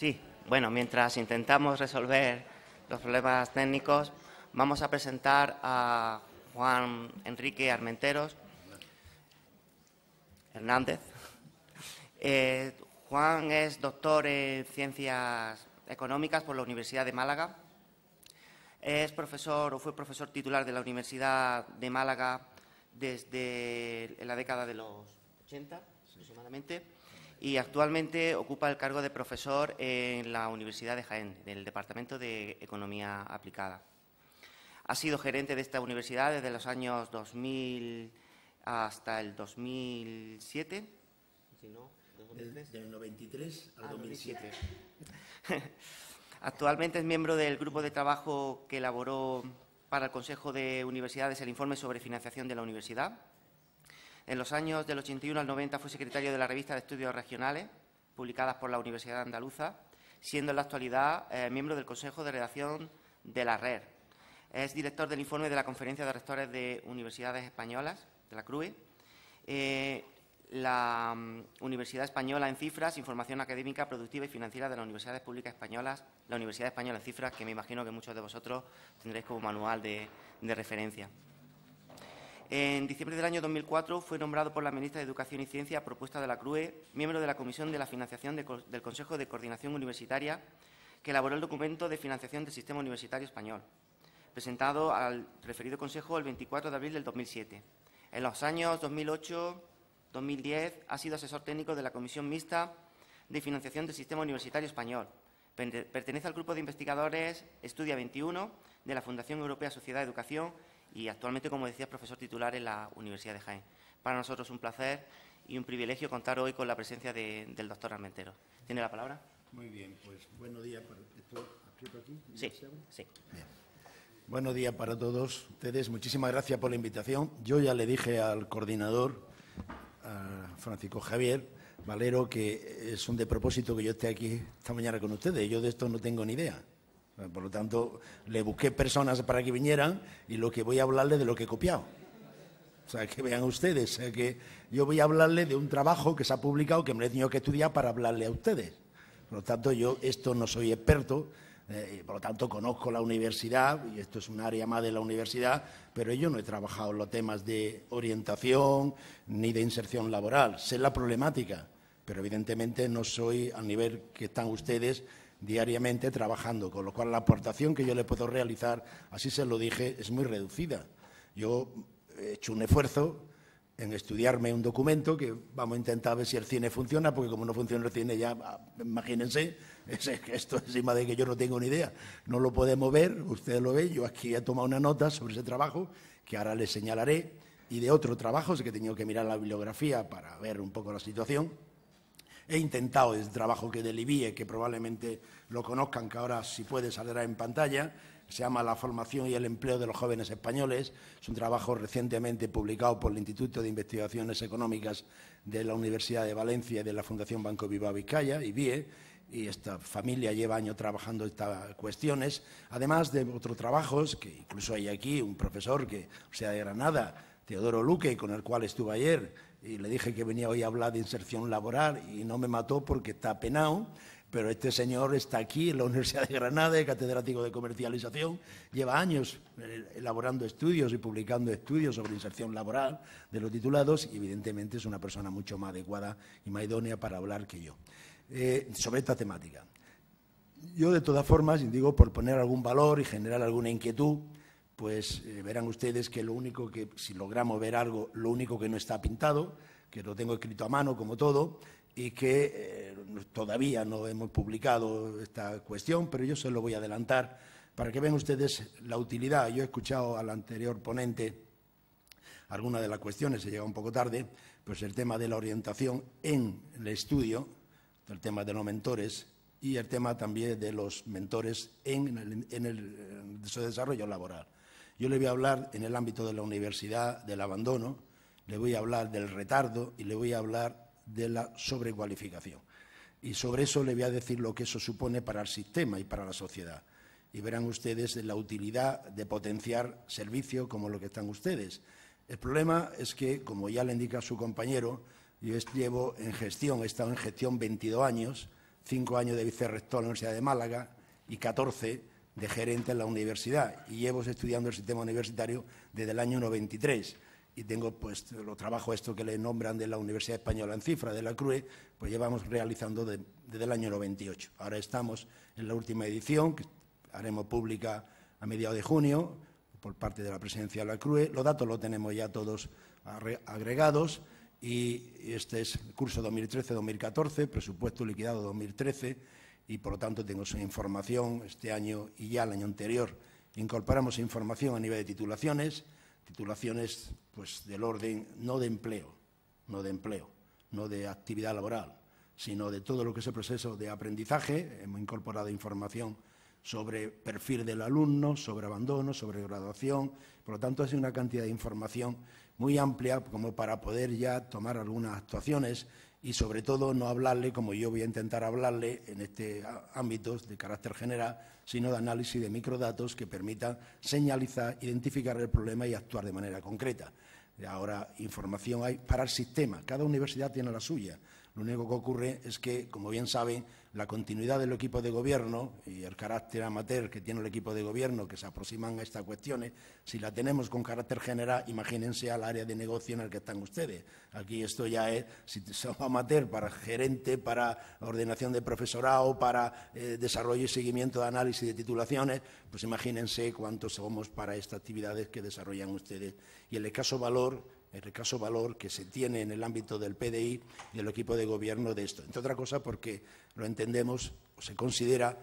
Sí, bueno, mientras intentamos resolver los problemas técnicos, vamos a presentar a Juan Enrique Armenteros Hernández. Eh, Juan es doctor en Ciencias Económicas por la Universidad de Málaga. Es profesor o fue profesor titular de la Universidad de Málaga desde la década de los 80 aproximadamente y actualmente ocupa el cargo de profesor en la Universidad de Jaén, del Departamento de Economía Aplicada. Ha sido gerente de esta universidad desde los años 2000 hasta el 2007. Si no, 93 al 2007. Ah, actualmente es miembro del grupo de trabajo que elaboró para el Consejo de Universidades el informe sobre financiación de la universidad en los años del 81 al 90 fue secretario de la revista de estudios regionales, publicadas por la Universidad Andaluza, siendo en la actualidad eh, miembro del Consejo de Redacción de la RER. Es director del informe de la Conferencia de Rectores de Universidades Españolas, de la CRUE. Eh, la mm, Universidad Española en Cifras, Información Académica, Productiva y Financiera de las Universidades Públicas Españolas, la Universidad Española en Cifras, que me imagino que muchos de vosotros tendréis como manual de referencia. En diciembre del año 2004 fue nombrado por la ministra de Educación y Ciencia a propuesta de la CRUE miembro de la Comisión de la Financiación del Consejo de Coordinación Universitaria que elaboró el documento de financiación del sistema universitario español, presentado al referido Consejo el 24 de abril del 2007. En los años 2008-2010 ha sido asesor técnico de la Comisión Mixta de Financiación del Sistema Universitario Español. Pertenece al grupo de investigadores Estudia 21 de la Fundación Europea Sociedad de Educación y actualmente, como decía, profesor titular en la Universidad de Jaén. Para nosotros es un placer y un privilegio contar hoy con la presencia del doctor Armentero. ¿Tiene la palabra? Muy bien, pues buenos días para todos. Sí, Buenos días para todos ustedes. Muchísimas gracias por la invitación. Yo ya le dije al coordinador, a Francisco Javier Valero, que es un de propósito que yo esté aquí esta mañana con ustedes. Yo de esto no tengo ni idea. Por lo tanto, le busqué personas para que vinieran y lo que voy a hablarle de lo que he copiado. O sea, que vean ustedes, que yo voy a hablarle de un trabajo que se ha publicado que me he tenido que estudiar para hablarle a ustedes. Por lo tanto, yo esto no soy experto, eh, por lo tanto conozco la universidad, y esto es un área más de la universidad, pero yo no he trabajado en los temas de orientación ni de inserción laboral. Sé la problemática, pero evidentemente no soy al nivel que están ustedes diariamente trabajando, con lo cual la aportación que yo le puedo realizar, así se lo dije, es muy reducida. Yo he hecho un esfuerzo en estudiarme un documento que vamos a intentar ver si el cine funciona, porque como no funciona el cine ya, ah, imagínense, esto encima de que yo no tengo ni idea, no lo podemos ver, ustedes lo ven, yo aquí he tomado una nota sobre ese trabajo que ahora les señalaré, y de otro trabajo, es que he tenido que mirar la bibliografía para ver un poco la situación, He intentado el trabajo que del IBIE, que probablemente lo conozcan, que ahora si puede saldrá en pantalla, se llama La formación y el empleo de los jóvenes españoles. Es un trabajo recientemente publicado por el Instituto de Investigaciones Económicas de la Universidad de Valencia y de la Fundación Banco Viva Vizcaya, IBIE, y esta familia lleva años trabajando estas cuestiones, además de otros trabajos, que incluso hay aquí un profesor que o sea de Granada, Teodoro Luque, con el cual estuve ayer, y le dije que venía hoy a hablar de inserción laboral y no me mató porque está penado, pero este señor está aquí en la Universidad de Granada, catedrático de comercialización, lleva años eh, elaborando estudios y publicando estudios sobre inserción laboral de los titulados y evidentemente es una persona mucho más adecuada y más idónea para hablar que yo eh, sobre esta temática. Yo de todas formas, digo, por poner algún valor y generar alguna inquietud, pues eh, verán ustedes que lo único que, si logramos ver algo, lo único que no está pintado, que lo tengo escrito a mano como todo, y que eh, todavía no hemos publicado esta cuestión, pero yo se lo voy a adelantar para que vean ustedes la utilidad. Yo he escuchado al anterior ponente algunas de las cuestiones, se llega un poco tarde, pues el tema de la orientación en el estudio, el tema de los mentores y el tema también de los mentores en, en el desarrollo laboral. Yo le voy a hablar en el ámbito de la universidad del abandono, le voy a hablar del retardo y le voy a hablar de la sobrecualificación. Y sobre eso le voy a decir lo que eso supone para el sistema y para la sociedad. Y verán ustedes la utilidad de potenciar servicios como lo que están ustedes. El problema es que, como ya le indica su compañero, yo llevo en gestión, he estado en gestión 22 años, 5 años de vicerrector de la Universidad de Málaga y 14 de gerente en la universidad y llevo estudiando el sistema universitario desde el año 93 y tengo pues los trabajos esto que le nombran de la Universidad Española en cifra de la CRUE, pues llevamos realizando desde el año 98. Ahora estamos en la última edición, que haremos pública a mediados de junio por parte de la presidencia de la CRUE. Los datos los tenemos ya todos agregados y este es el curso 2013-2014, presupuesto liquidado 2013 y por lo tanto tengo su información este año y ya el año anterior incorporamos información a nivel de titulaciones, titulaciones pues del orden no de empleo, no de empleo, no de actividad laboral, sino de todo lo que es el proceso de aprendizaje, hemos incorporado información sobre perfil del alumno, sobre abandono, sobre graduación. Por lo tanto, es una cantidad de información muy amplia como para poder ya tomar algunas actuaciones y sobre todo no hablarle, como yo voy a intentar hablarle en este ámbito de carácter general, sino de análisis de microdatos que permitan señalizar, identificar el problema y actuar de manera concreta. Ahora información hay para el sistema, cada universidad tiene la suya. Lo único que ocurre es que, como bien saben, la continuidad del equipo de gobierno y el carácter amateur que tiene el equipo de gobierno que se aproximan a estas cuestiones, si la tenemos con carácter general, imagínense al área de negocio en el que están ustedes. Aquí esto ya es, si somos amateur para gerente, para ordenación de profesorado, para eh, desarrollo y seguimiento de análisis de titulaciones, pues imagínense cuántos somos para estas actividades que desarrollan ustedes. Y el escaso valor el recaso valor que se tiene en el ámbito del PDI y del equipo de gobierno de esto. Entre otra cosa porque lo entendemos, o se considera,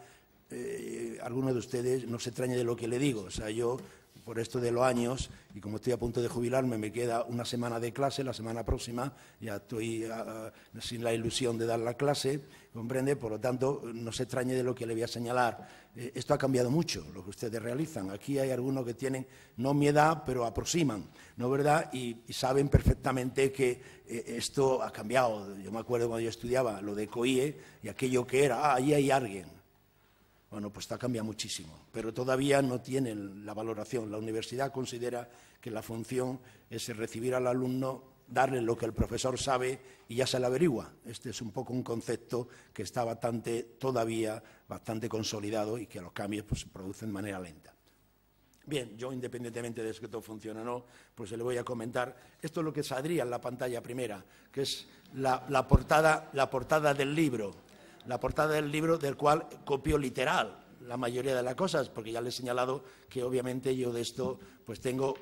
eh, alguno de ustedes no se extraña de lo que le digo, o sea, yo por esto de los años, y como estoy a punto de jubilarme, me queda una semana de clase, la semana próxima, ya estoy ah, ah, sin la ilusión de dar la clase, comprende, por lo tanto, no se extrañe de lo que le voy a señalar. Eh, esto ha cambiado mucho, lo que ustedes realizan. Aquí hay algunos que tienen, no mi edad, pero aproximan, ¿no verdad? Y, saben perfectamente que eh, esto ha cambiado. Yo me acuerdo cuando yo estudiaba lo de COIE y aquello que era, ah, ahí hay alguien bueno, pues está cambiado muchísimo, pero todavía no tienen la valoración. La universidad considera que la función es recibir al alumno darle lo que el profesor sabe y ya se la averigua. Este es un poco un concepto que está bastante, todavía bastante consolidado y que los cambios pues, se producen de manera lenta. Bien, yo independientemente de si esto funciona o no, pues se le voy a comentar. Esto es lo que saldría en la pantalla primera, que es la, portada, la portada del libro la portada del libro del cual copio literal la mayoría de las cosas, porque ya le he señalado que obviamente yo de esto pues tengo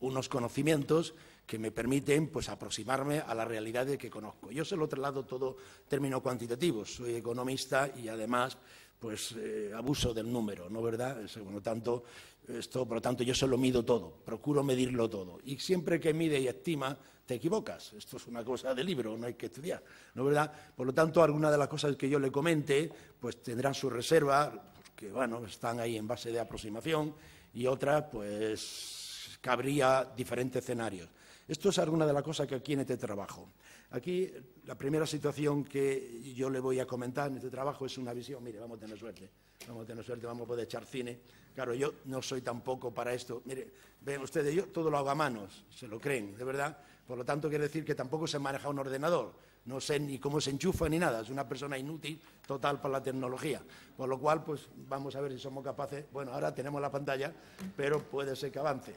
unos conocimientos que me permiten pues aproximarme a la realidad de que conozco. Yo se lo traslado todo término cuantitativo, soy economista y además pues eh, abuso del número, ¿no verdad? por lo tanto, esto, por lo tanto yo se lo mido todo, procuro medirlo todo y siempre que mide y estima te equivocas. Esto es una cosa de libro, no hay que estudiar, ¿no verdad? Por lo tanto, alguna de las cosas que yo le comente, pues tendrán su reserva, ...que, bueno, están ahí en base de aproximación, y otras, pues, cabría diferentes escenarios. Esto es alguna de las cosas que aquí en este trabajo. Aquí la primera situación que yo le voy a comentar en este trabajo es una visión, mire, vamos a tener suerte, vamos a tener suerte, vamos a poder echar cine. Claro, yo no soy tampoco para esto. Mire, ven ustedes, yo todo lo hago a manos, se lo creen, de verdad. Por lo tanto, quiere decir que tampoco se maneja un ordenador. No sé ni cómo se enchufa ni nada. Es una persona inútil total para la tecnología. Por lo cual, pues vamos a ver si somos capaces. Bueno, ahora tenemos la pantalla, pero puede ser que avance.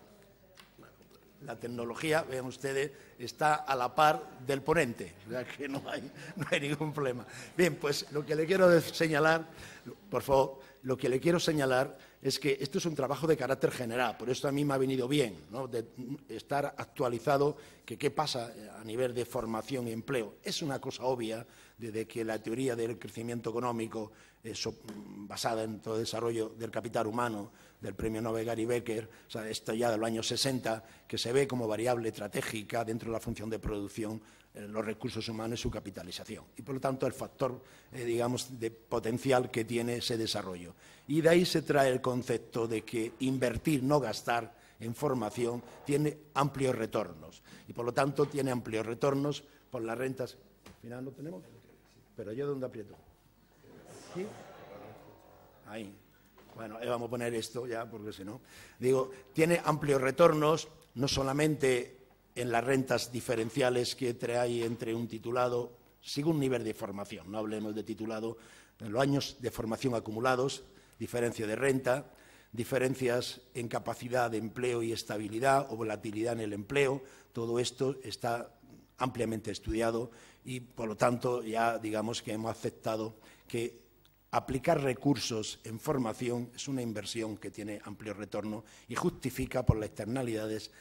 La tecnología, vean ustedes, está a la par del ponente. que no hay ningún problema. Bien, pues lo que le quiero señalar, por favor, lo que le quiero señalar es que esto es un trabajo de carácter general, por eso a mí me ha venido bien ¿no? de estar actualizado que qué pasa eh, a nivel de formación y empleo. Es una cosa obvia desde que la teoría del crecimiento económico eh, mm, basada en todo el desarrollo del capital humano del premio Nobel Gary Becker, o sea, esto ya de los años 60, que se ve como variable estratégica dentro de la función de producción eh, los recursos humanos y su capitalización. Y por lo tanto el factor, eh, digamos, de potencial que tiene ese desarrollo. Y de ahí se trae el concepto de que invertir, no gastar en formación, tiene amplios retornos. Y por lo tanto tiene amplios retornos por las rentas. Al final no tenemos. Pero yo dónde aprieto. Ahí. Bueno, eh, vamos a poner esto ya, porque si no. Digo, tiene amplios retornos, no solamente en las rentas diferenciales que hay entre un titulado, según nivel de formación, no hablemos de titulado, en los años de formación acumulados, diferencia de renta, diferencias en capacidad de empleo y estabilidad o volatilidad en el empleo, todo esto está ampliamente estudiado y, por lo tanto, ya digamos que hemos aceptado que aplicar recursos en formación es una inversión que tiene amplio retorno y justifica por las externalidades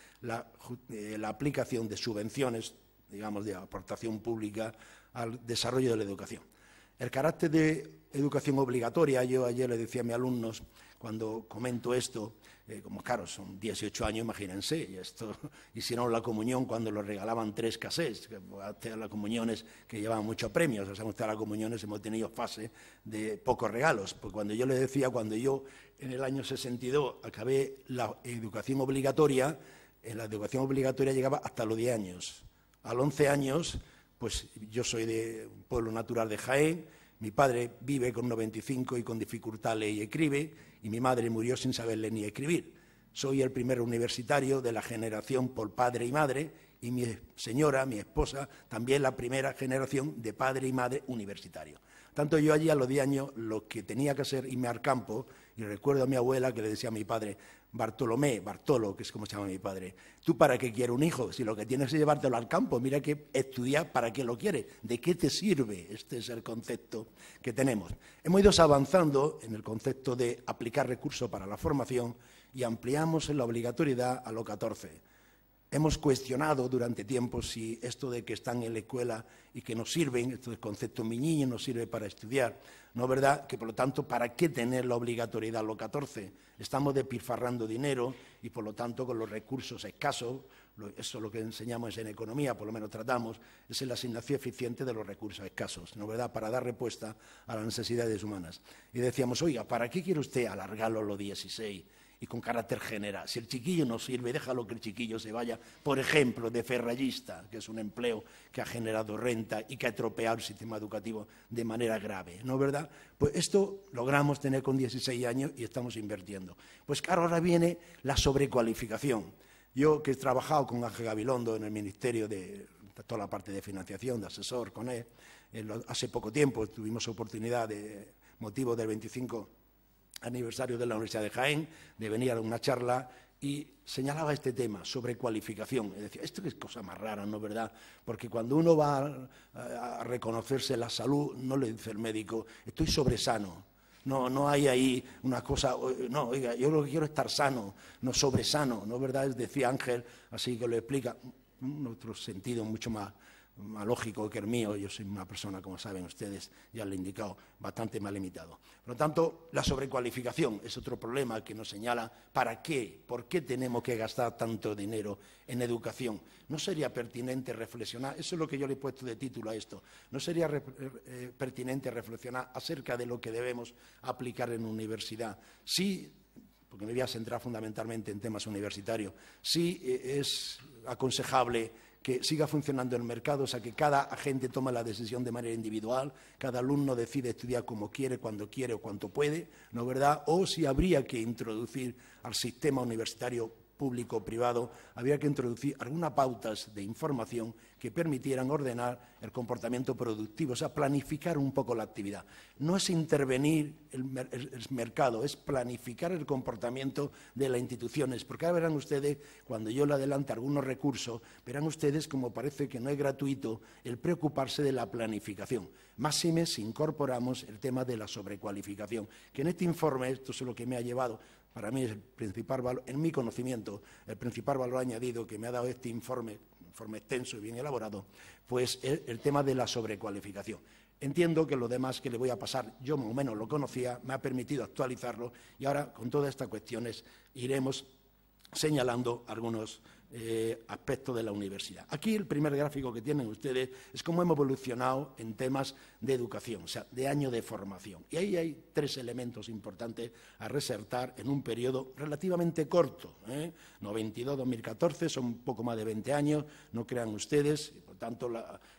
eh, la, aplicación de subvenciones, digamos, de aportación pública al desarrollo de la educación. El carácter de educación obligatoria, yo ayer le decía a mis alumnos, cuando comento esto, eh, como claro, son 18 años, imagínense, y esto, hicieron la comunión cuando lo regalaban tres casés, hasta las comuniones que llevaban muchos premios, o sea, las comuniones hemos tenido fase de pocos regalos, porque cuando yo le decía, cuando yo en el año 62 acabé la educación obligatoria, en la educación obligatoria llegaba hasta los 10 años. A los 11 años, pues yo soy de un pueblo natural de Jaén, mi padre vive con 95 y con dificultad lee y escribe, y mi madre murió sin saberle ni escribir. Soy el primer universitario de la generación por padre y madre, y mi señora, mi esposa, también la primera generación de padre y madre universitario. Tanto yo allí a los 10 años lo que tenía que hacer, irme al campo, y recuerdo a mi abuela que le decía a mi padre, Bartolomé, Bartolo, que es como se llama mi padre, ¿tú para qué quieres un hijo? Si lo que tienes es llevártelo al campo, mira que estudiar, ¿para qué lo quieres? ¿De qué te sirve? Este es el concepto que tenemos. Hemos ido avanzando en el concepto de aplicar recursos para la formación y ampliamos en la obligatoriedad a los 14. Hemos cuestionado durante tiempo si esto de que están en la escuela y que nos sirven, esto del concepto mi niño nos sirve para estudiar, ¿no es verdad? Que por lo tanto, ¿para qué tener la obligatoriedad a los 14? Estamos despilfarrando dinero y por lo tanto con los recursos escasos, eso lo que enseñamos en economía, por lo menos tratamos, es la asignación eficiente de los recursos escasos, ¿no es verdad? Para dar respuesta a las necesidades humanas. Y decíamos, oiga, ¿para qué quiere usted alargarlo los 16? y con carácter general. Si el chiquillo no sirve, déjalo que el chiquillo se vaya, por ejemplo, de ferrallista, que es un empleo que ha generado renta y que ha tropeado el sistema educativo de manera grave, ¿no es verdad? Pues esto logramos tener con 16 años y estamos invirtiendo. Pues claro, ahora viene la sobrecualificación. Yo que he trabajado con Ángel Gabilondo en el Ministerio de toda la parte de financiación, de asesor con él, hace poco tiempo tuvimos oportunidad de motivo del 25 aniversario de la Universidad de Jaén, de venir a una charla y señalaba este tema sobre cualificación. Y decía, esto es cosa más rara, ¿no verdad? Porque cuando uno va a, reconocerse la salud, no le dice el médico, estoy sobresano. No, no hay ahí una cosa, no, oiga, yo lo que quiero es estar sano, no sobresano, ¿no verdad? Decía Ángel, así que lo explica, en otro sentido mucho más más lógico que el mío. Yo soy una persona, como saben ustedes, ya lo he indicado, bastante mal limitado. Por lo tanto, la sobrecualificación es otro problema que nos señala para qué, por qué tenemos que gastar tanto dinero en educación. ¿No sería pertinente reflexionar? Eso es lo que yo le he puesto de título a esto. ¿No sería eh, pertinente reflexionar acerca de lo que debemos aplicar en universidad? Sí, porque me voy a centrar fundamentalmente en temas universitarios. Sí, eh, es aconsejable que siga funcionando el mercado, o sea, que cada agente toma la decisión de manera individual, cada alumno decide estudiar como quiere, cuando quiere o cuanto puede, ¿no verdad? O si habría que introducir al sistema universitario público-privado, había que introducir algunas pautas de información que permitieran ordenar el comportamiento productivo, o sea, planificar un poco la actividad. No es intervenir el, mercado, es planificar el comportamiento de las instituciones, porque ahora verán ustedes, cuando yo le adelante algunos recursos, verán ustedes como parece que no es gratuito el preocuparse de la planificación. Más si incorporamos el tema de la sobrecualificación, que en este informe, esto es lo que me ha llevado, para mí es el principal valor, en mi conocimiento, el principal valor añadido que me ha dado este informe, informe extenso y bien elaborado, pues el tema de la sobrecualificación. Entiendo que lo demás que le voy a pasar, yo más o menos lo conocía, me ha permitido actualizarlo y ahora con todas estas cuestiones iremos señalando algunos eh, aspectos de la universidad. Aquí el primer gráfico que tienen ustedes es cómo hemos evolucionado en temas de educación, o sea, de año de formación. Y ahí hay tres elementos importantes a resaltar en un periodo relativamente corto. 92 ¿eh? 92-2014 son un poco más de 20 años, no crean ustedes, por tanto,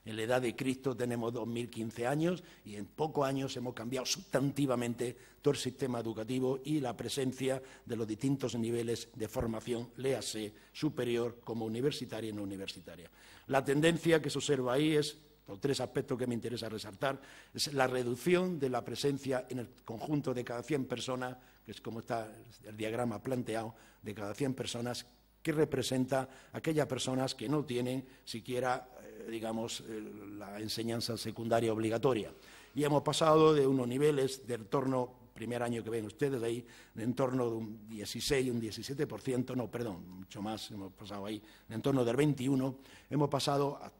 en la edad de Cristo tenemos 2015 años y en pocos años hemos cambiado sustantivamente todo el sistema educativo y la presencia de los distintos niveles de formación, léase superior como universitaria y no universitaria. La tendencia que se observa ahí es tres aspectos que me interesa resaltar, es la reducción de la presencia en el conjunto de cada 100 personas, que es como está el diagrama planteado, de cada 100 personas, que representa aquellas personas que no tienen siquiera, eh, digamos, eh, la enseñanza secundaria obligatoria. Y hemos pasado de unos niveles de torno, primer año que ven ustedes ahí, en torno de un 16, un 17%, no, perdón, mucho más, hemos pasado ahí, en torno del 21, hemos pasado a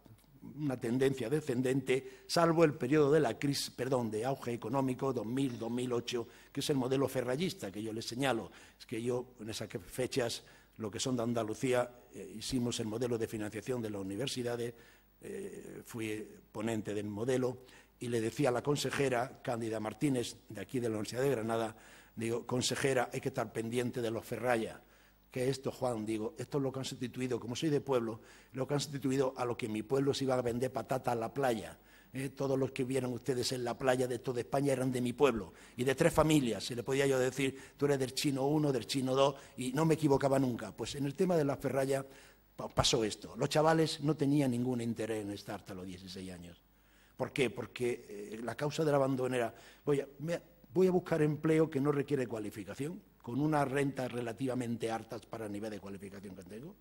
una tendencia descendente, salvo el periodo de la crisis, perdón, de auge económico 2000-2008, que es el modelo ferrallista que yo les señalo. Es que yo en esas fechas, lo que son de Andalucía, eh, hicimos el modelo de financiación de las universidades, eh, fui ponente del modelo y le decía a la consejera Cándida Martínez, de aquí de la Universidad de Granada, digo, consejera, hay que estar pendiente de los ferrayas, que esto, Juan, digo, esto es lo que han sustituido, como soy de pueblo, lo que han sustituido a lo que mi pueblo se iba a vender patata a la playa. ¿eh? todos los que vieron ustedes en la playa de toda España eran de mi pueblo y de tres familias. Se le podía yo decir, tú eres del chino uno, del chino dos, y no me equivocaba nunca. Pues en el tema de las ferralla pasó esto. Los chavales no tenían ningún interés en estar hasta los 16 años. ¿Por qué? Porque eh, la causa del abandono era, voy voy a buscar empleo que no requiere cualificación con unas rentas relativamente hartas para el nivel de cualificación que tengo,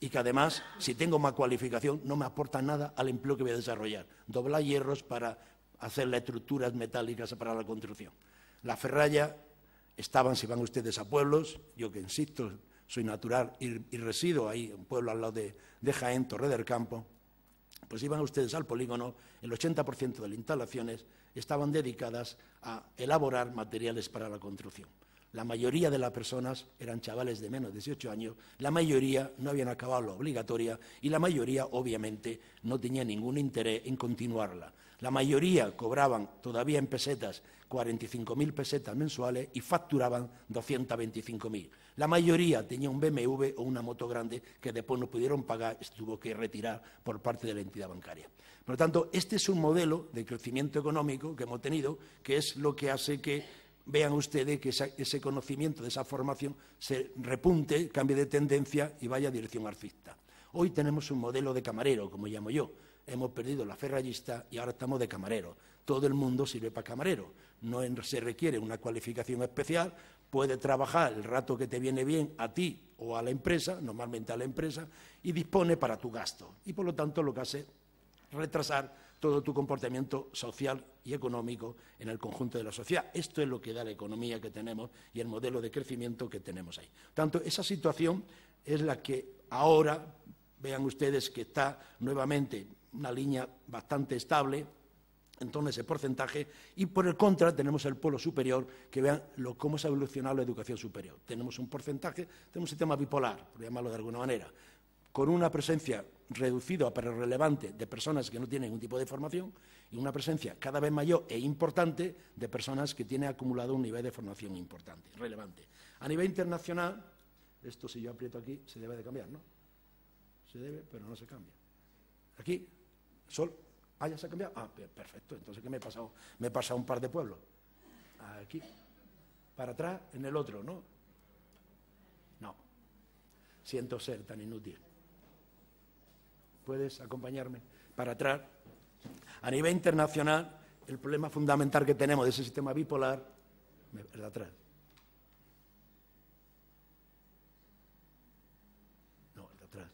y que además, si tengo más cualificación, no me aporta nada al empleo que voy a desarrollar. Doblar hierros para hacer las estructuras metálicas para la construcción. La ferralla estaban, si van ustedes a pueblos, yo que insisto, soy natural y, resido ahí, un pueblo al lado de, de Jaén, Torre del Campo, pues iban ustedes al polígono, el 80% de las instalaciones estaban dedicadas a elaborar materiales para la construcción la mayoría de las personas eran chavales de menos de 18 años, la mayoría no habían acabado la obligatoria y la mayoría obviamente no tenía ningún interés en continuarla. La mayoría cobraban todavía en pesetas 45.000 pesetas mensuales y facturaban 225.000. La mayoría tenía un BMW o una moto grande que después no pudieron pagar y tuvo que retirar por parte de la entidad bancaria. Por lo tanto, este es un modelo de crecimiento económico que hemos tenido, que es lo que hace que vean ustedes que ese conocimiento de esa formación se repunte, cambie de tendencia y vaya a dirección artista. Hoy tenemos un modelo de camarero, como llamo yo. Hemos perdido la ferrallista y ahora estamos de camarero. Todo el mundo sirve para camarero. No se requiere una cualificación especial. Puede trabajar el rato que te viene bien a ti o a la empresa, normalmente a la empresa, y dispone para tu gasto. Y por lo tanto lo que hace es retrasar todo tu comportamiento social y económico en el conjunto de la sociedad. Esto es lo que da la economía que tenemos y el modelo de crecimiento que tenemos ahí. Tanto esa situación es la que ahora vean ustedes que está nuevamente una línea bastante estable en torno a ese porcentaje y por el contra tenemos el polo superior que vean cómo se ha evolucionado la educación superior. Tenemos un porcentaje, tenemos un sistema bipolar, por llamarlo de alguna manera con una presencia reducida pero relevante de personas que no tienen ningún tipo de formación y una presencia cada vez mayor e importante de personas que tienen acumulado un nivel de formación importante, relevante. A nivel internacional, esto si yo aprieto aquí se debe de cambiar, ¿no? Se debe, pero no se cambia. Aquí, sol, ah, ya se ha cambiado. Ah, perfecto, entonces ¿qué me he pasado? Me he pasado un par de pueblos. Aquí, para atrás, en el otro, ¿no? No, siento ser tan inútil puedes acompañarme para atrás. A nivel internacional, el problema fundamental que tenemos de ese sistema bipolar de atrás. No, de atrás.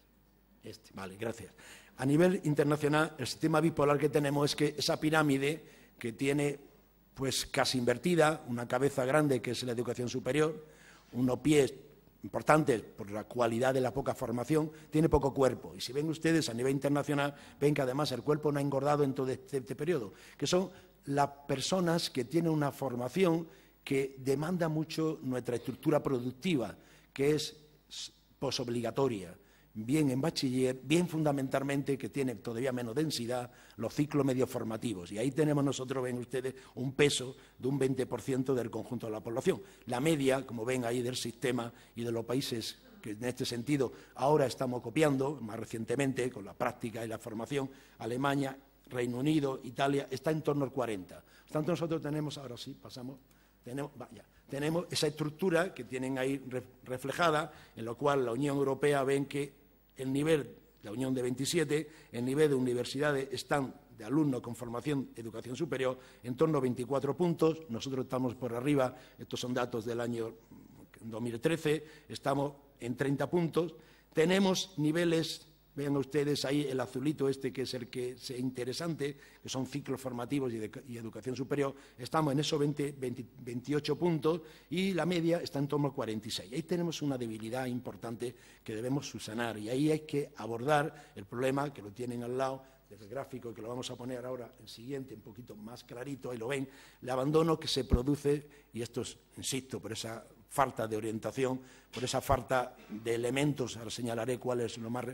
Este, vale, gracias. A nivel internacional, el sistema bipolar que tenemos es que esa pirámide que tiene pues casi invertida, una cabeza grande que es la educación superior, unos pies importantes por la cualidad de la poca formación, tiene poco cuerpo. Y si ven ustedes a nivel internacional, ven que además el cuerpo no ha engordado en todo este, este periodo, que son las personas que tienen una formación que demanda mucho nuestra estructura productiva, que es posobligatoria bien en bachiller, bien fundamentalmente que tiene todavía menos densidad los ciclos medios formativos. Y ahí tenemos nosotros, ven ustedes, un peso de un 20% del conjunto de la población. La media, como ven ahí del sistema y de los países que en este sentido ahora estamos copiando, más recientemente con la práctica y la formación, Alemania, Reino Unido, Italia, está en torno al 40. Por tanto, nosotros tenemos, ahora sí, pasamos, tenemos, vaya, tenemos esa estructura que tienen ahí reflejada, en lo cual la Unión Europea ven que el nivel, de la unión de 27, el nivel de universidades están de alumnos con formación educación superior en torno a 24 puntos. Nosotros estamos por arriba, estos son datos del año 2013, estamos en 30 puntos. Tenemos niveles Vean ustedes ahí el azulito este, que es el que es interesante, que son ciclos formativos y, educación superior. Estamos en esos 20, 28 puntos y la media está en torno a 46. Ahí tenemos una debilidad importante que debemos subsanar y ahí hay que abordar el problema que lo tienen al lado del gráfico que lo vamos a poner ahora, el siguiente, un poquito más clarito, ahí lo ven, el abandono que se produce, y esto es, insisto, por esa falta de orientación, por esa falta de elementos, ahora señalaré cuáles son los más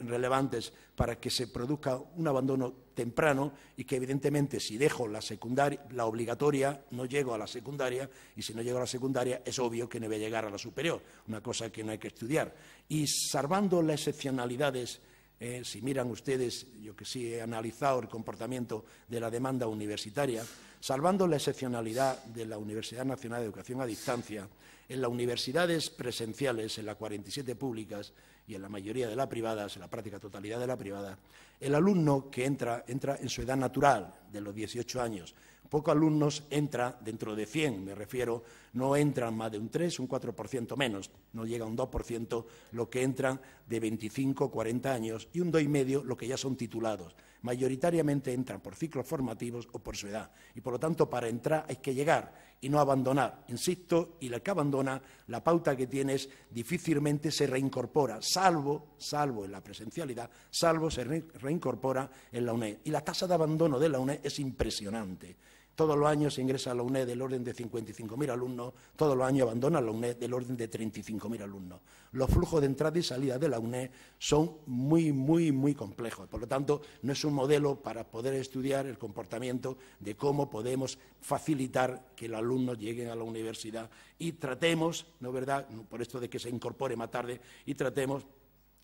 relevantes, para que se produzca un abandono temprano y que evidentemente si dejo la secundaria, la obligatoria, no llego a la secundaria y si no llego a la secundaria es obvio que no voy a llegar a la superior, una cosa que no hay que estudiar. Y salvando las excepcionalidades eh, si miran ustedes, yo que sí he analizado el comportamiento de la demanda universitaria, Salvando la excepcionalidad de la Universidad Nacional de Educación a Distancia, en las universidades presenciales, en las 47 públicas y en la mayoría de las privadas, en la práctica totalidad de la privada, el alumno que entra, entra en su edad natural, de los 18 años. Pocos alumnos entra dentro de 100, me refiero, no entran más de un 3, un 4% menos, no llega un 2% lo que entran de 25, 40 años y un 2,5% lo que ya son titulados. Mayoritariamente entran por ciclos formativos o por su edad y por lo tanto para entrar hay que llegar y no abandonar. Insisto, y la que abandona, la pauta que tienes difícilmente se reincorpora, salvo, salvo en la presencialidad, salvo se reincorpora en la UNED. Y la tasa de abandono de la UNED es impresionante. Todos los años se ingresa a la UNED del orden de 55.000 alumnos, todos los años abandona la UNED del orden de 35.000 alumnos. Los flujos de entrada y salida de la UNED son muy, muy, muy complejos. Por lo tanto, no es un modelo para poder estudiar el comportamiento de cómo podemos facilitar que los alumnos lleguen a la universidad y tratemos, ¿no es verdad?, por esto de que se incorpore más tarde, y tratemos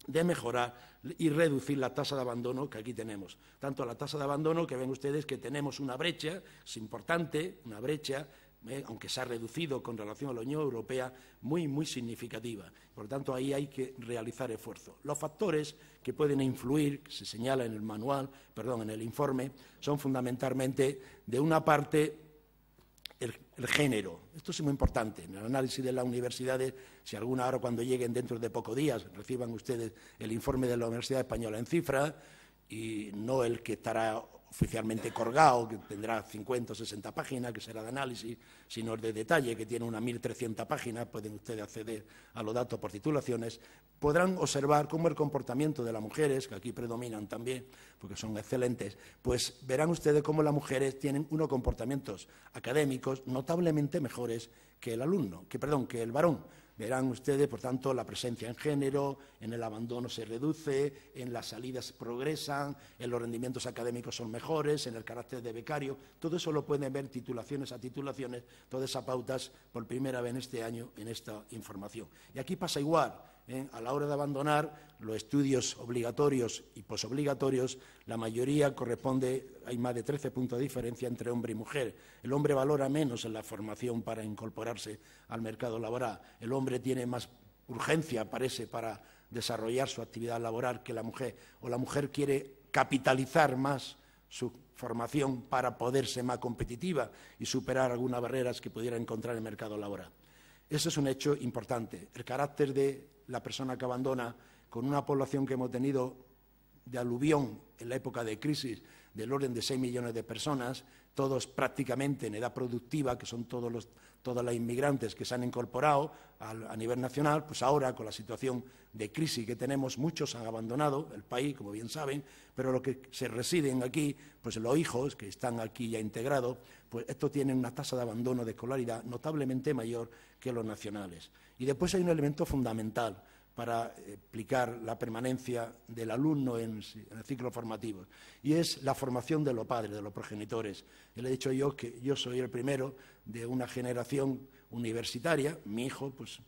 de mejorar y reducir la tasa de abandono que aquí tenemos. Tanto la tasa de abandono que ven ustedes que tenemos una brecha, es importante, una brecha, eh, aunque se ha reducido con relación a la Unión Europea, muy, muy significativa. Por lo tanto, ahí hay que realizar esfuerzo. Los factores que pueden influir, que se señala en el manual, perdón, en el informe, son fundamentalmente, de una parte, el, género. Esto es muy importante. En el análisis de las universidades, si alguna hora cuando lleguen dentro de pocos días reciban ustedes el informe de la Universidad Española en cifras y no el que estará oficialmente colgado, que tendrá 50 o 60 páginas, que será de análisis, sino de detalle, que tiene una 1.300 páginas, pueden ustedes acceder a los datos por titulaciones, podrán observar cómo el comportamiento de las mujeres, que aquí predominan también, porque son excelentes, pues verán ustedes cómo las mujeres tienen unos comportamientos académicos notablemente mejores que el alumno, que perdón, que el varón Verán ustedes, por tanto, la presencia en género, en el abandono se reduce, en las salidas progresan, en los rendimientos académicos son mejores, en el carácter de becario. Todo eso lo pueden ver titulaciones a titulaciones, todas esas pautas por primera vez en este año en esta información. Y aquí pasa igual. ¿eh? a la hora de abandonar los estudios obligatorios y posobligatorios, la mayoría corresponde, hay más de 13 puntos de diferencia entre hombre y mujer. El hombre valora menos en la formación para incorporarse al mercado laboral. El hombre tiene más urgencia, parece, para desarrollar su actividad laboral que la mujer. O la mujer quiere capitalizar más su formación para poder ser más competitiva y superar algunas barreras que pudiera encontrar en el mercado laboral. Eso es un hecho importante. El carácter de la persona que abandona, con una población que hemos tenido de aluvión en la época de crisis del orden de 6 millones de personas, todos prácticamente en edad productiva, que son todos los, todas las inmigrantes que se han incorporado a, a nivel nacional, pues ahora con la situación de crisis que tenemos, muchos han abandonado el país, como bien saben, pero los que se residen aquí, pues los hijos que están aquí ya integrados, pues estos tienen una tasa de abandono de escolaridad notablemente mayor que los nacionales. Y después hay un elemento fundamental para explicar la permanencia del alumno en, el ciclo formativo, y es la formación de los padres, de los progenitores. le he dicho yo que yo soy el primero de una generación universitaria, mi hijo, pues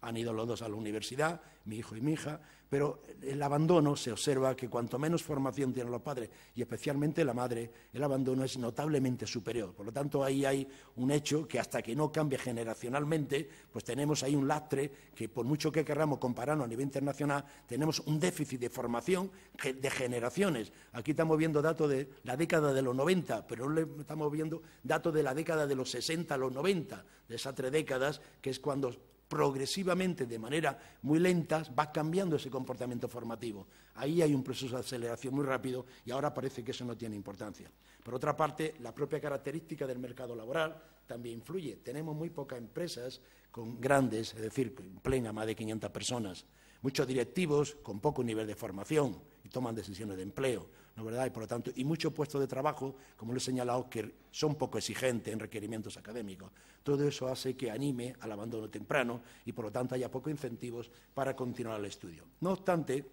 han ido los dos a la universidad, mi hijo y mi hija, pero el abandono se observa que cuanto menos formación tienen los padres y especialmente la madre, el abandono es notablemente superior. Por lo tanto, ahí hay un hecho que hasta que no cambie generacionalmente, pues tenemos ahí un lastre que por mucho que queramos compararnos a nivel internacional, tenemos un déficit de formación de generaciones. Aquí estamos viendo datos de la década de los 90, pero no estamos viendo datos de la década de los 60 a los 90, de esas tres décadas, que es cuando progresivamente, de manera muy lenta, va cambiando ese comportamiento formativo. Ahí hay un proceso de aceleración muy rápido y ahora parece que eso no tiene importancia. Por otra parte, la propia característica del mercado laboral también influye. Tenemos muy pocas empresas con grandes, es decir, plena más de 500 personas. Muchos directivos con poco nivel de formación y toman decisiones de empleo verdad? Y por lo tanto, y muchos puestos de trabajo, como lo he señalado, que son poco exigentes en requerimientos académicos. Todo eso hace que anime al abandono temprano y por lo tanto haya pocos incentivos para continuar el estudio. No obstante,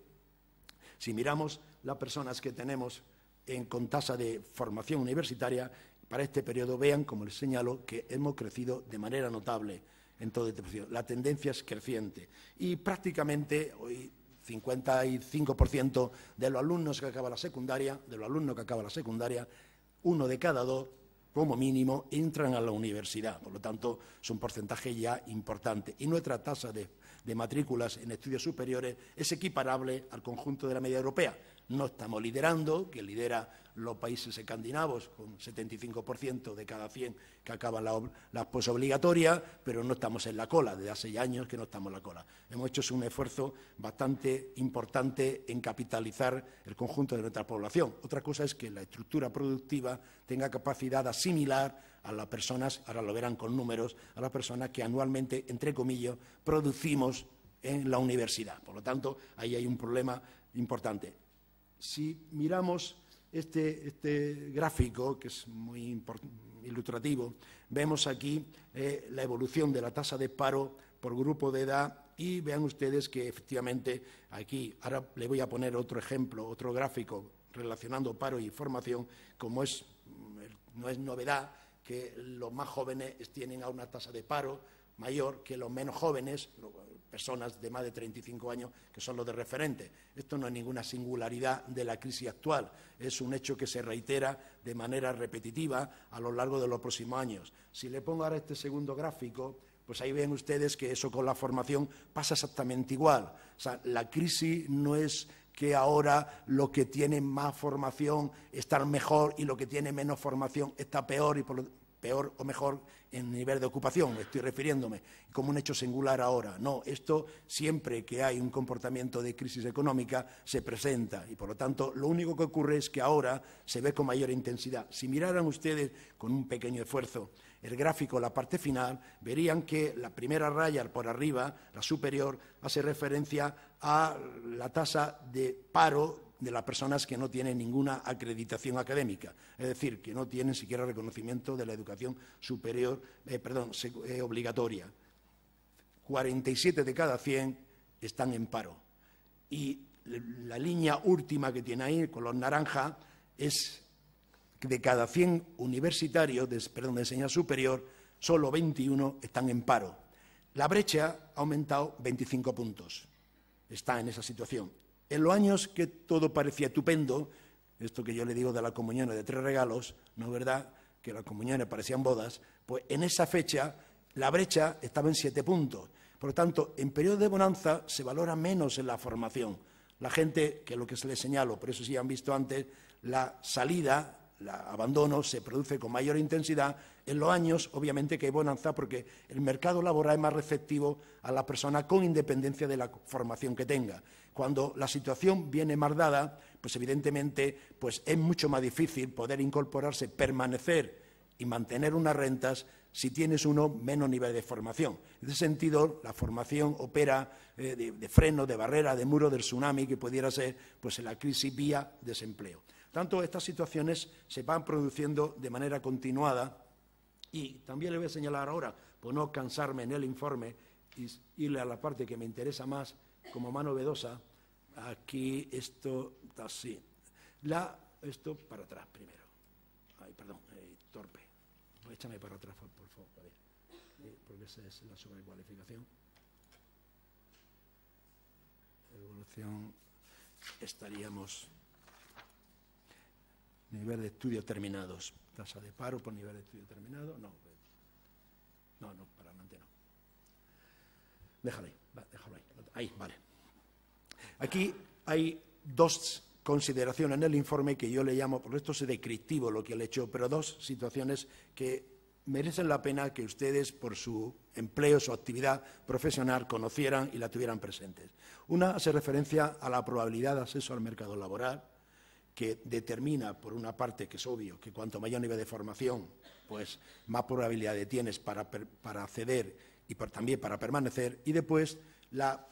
si miramos las personas que tenemos en, con tasa de formación universitaria, para este periodo vean, como les señalo, que hemos crecido de manera notable en todo este proceso. La tendencia es creciente y prácticamente hoy 55% de los alumnos que acaba la secundaria, de los alumnos que acaba la secundaria, uno de cada dos, como mínimo, entran a la universidad. Por lo tanto, es un porcentaje ya importante. Y nuestra tasa de, de matrículas en estudios superiores es equiparable al conjunto de la media europea. No estamos liderando, que lidera los países escandinavos, con 75% de cada 100 que acaban la la obligatoria, pero no estamos en la cola, desde hace ya años que no estamos en la cola. Hemos hecho un esfuerzo bastante importante en capitalizar el conjunto de nuestra población. Otra cosa es que la estructura productiva tenga capacidad de asimilar a las personas, ahora lo verán con números, a las personas que anualmente, entre comillas, producimos en la universidad. Por lo tanto, ahí hay un problema importante. Si miramos este, este, gráfico, que es muy ilustrativo, vemos aquí eh, la evolución de la tasa de paro por grupo de edad y vean ustedes que efectivamente aquí, ahora le voy a poner otro ejemplo, otro gráfico relacionando paro y formación, como es, no es novedad que los más jóvenes tienen a una tasa de paro mayor que los menos jóvenes, personas de más de 35 años, que son los de referente. Esto no es ninguna singularidad de la crisis actual, es un hecho que se reitera de manera repetitiva a lo largo de los próximos años. Si le pongo ahora este segundo gráfico, pues ahí ven ustedes que eso con la formación pasa exactamente igual. O sea, la crisis no es que ahora lo que tiene más formación está mejor y lo que tiene menos formación está peor y por peor o mejor en nivel de ocupación, estoy refiriéndome como un hecho singular ahora. No, esto siempre que hay un comportamiento de crisis económica se presenta y por lo tanto lo único que ocurre es que ahora se ve con mayor intensidad. Si miraran ustedes con un pequeño esfuerzo el gráfico, la parte final, verían que la primera raya por arriba, la superior, hace referencia a la tasa de paro de las personas que no tienen ninguna acreditación académica, es decir, que no tienen siquiera reconocimiento de la educación superior, eh, perdón, eh, obligatoria. 47 de cada 100 están en paro. Y la línea última que tiene ahí, color naranja, es que de cada 100 universitarios, perdón, de enseñanza superior, solo 21 están en paro. La brecha ha aumentado 25 puntos. Está en esa situación. En los años que todo parecía estupendo, esto que yo le digo de la comunión de tres regalos, ¿no es verdad? Que las comuniones parecían bodas, pues en esa fecha la brecha estaba en siete puntos. Por lo tanto, en periodo de bonanza se valora menos en la formación. La gente, que es lo que se le señalo, por eso sí han visto antes, la salida el abandono se produce con mayor intensidad en los años, obviamente, que hay bonanza, porque el mercado laboral es más receptivo a la persona con independencia de la formación que tenga. Cuando la situación viene más dada, pues evidentemente pues es mucho más difícil poder incorporarse, permanecer y mantener unas rentas si tienes uno menos nivel de formación. En ese sentido, la formación opera eh, de, freno, de barrera, de muro del tsunami que pudiera ser pues, la crisis vía desempleo. Tanto estas situaciones se van produciendo de manera continuada y también le voy a señalar ahora, por no cansarme en el informe, y irle a la parte que me interesa más, como mano novedosa, aquí esto así. La, esto para atrás primero. Ay, perdón, eh, torpe. échame para atrás, por, favor, a eh, porque esa es la sobrecualificación. Evolución, estaríamos. Nivel de estudio terminados. Tasa de paro por nivel de estudio terminado, no. Eh, no, no, para adelante no. Déjalo ahí, déjalo ahí. Ahí, vale. Aquí hay dos consideraciones en el informe que yo le llamo, por esto es descriptivo lo que le he hecho, pero dos situaciones que merecen la pena que ustedes, por su empleo, su actividad profesional, conocieran y la tuvieran presentes. Una hace referencia a la probabilidad de acceso al mercado laboral, que determina, por una parte, que es obvio, que cuanto mayor nivel de formación, pues más probabilidad tienes para, para acceder y también para permanecer, y después la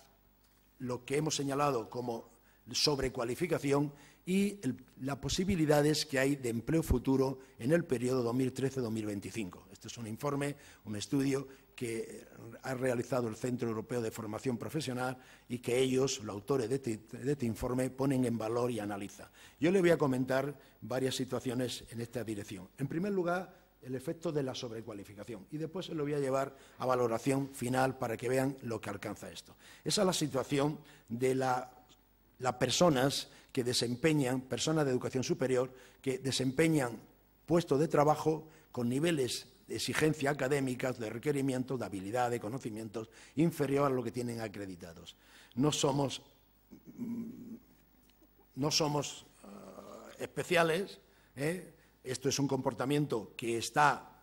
lo que hemos señalado como sobrecualificación y las posibilidades que hay de empleo futuro en el periodo 2013-2025. Este es un informe, un estudio que ha realizado el Centro Europeo de Formación Profesional y que ellos, los autores de este, de este informe, ponen en valor y analizan. Yo le voy a comentar varias situaciones en esta dirección. En primer lugar, el efecto de la sobrecualificación. Y después se lo voy a llevar a valoración final para que vean lo que alcanza esto. Esa es la situación de las personas que desempeñan, personas de educación superior, que desempeñan puestos de trabajo con niveles de exigencia académicas, de requerimientos, de habilidad, de conocimientos, inferior a lo que tienen acreditados. No somos, mm, no somos ah, especiales, ¿eh? Esto es un comportamiento que está,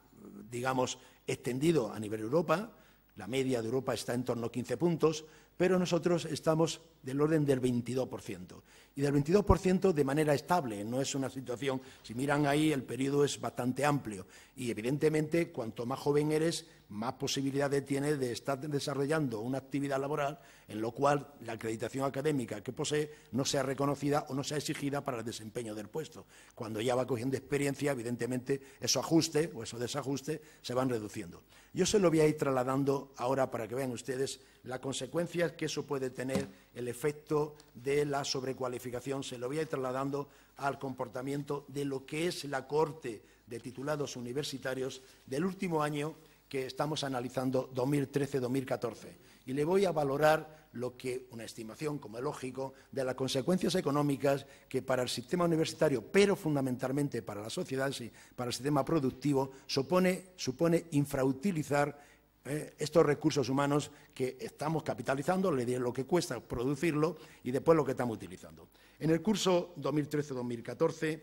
digamos, extendido a nivel Europa. La media de Europa está en torno a 15 puntos, pero nosotros estamos del orden del 22%. Y del 22% de manera estable, no es una situación, si miran ahí, el periodo es bastante amplio. Y evidentemente, cuanto más joven eres, más posibilidades tienes de estar desarrollando una actividad laboral en lo cual la acreditación académica que posee no sea reconocida o no sea exigida para el desempeño del puesto. Cuando ya va cogiendo experiencia, evidentemente, esos ajustes o esos desajustes se van reduciendo. Yo se lo voy a ir trasladando ahora para que vean ustedes las consecuencias que eso puede tener el efecto de la sobrecualificación. Se lo voy a ir trasladando al comportamiento de lo que es la corte de titulados universitarios del último año que estamos analizando 2013-2014 y le voy a valorar lo que una estimación, como es lógico, de las consecuencias económicas que para el sistema universitario, pero fundamentalmente para la sociedad, y para el sistema productivo, supone, supone infrautilizar eh, estos recursos humanos que estamos capitalizando, le lo que cuesta producirlo y después lo que estamos utilizando. En el curso 2013-2014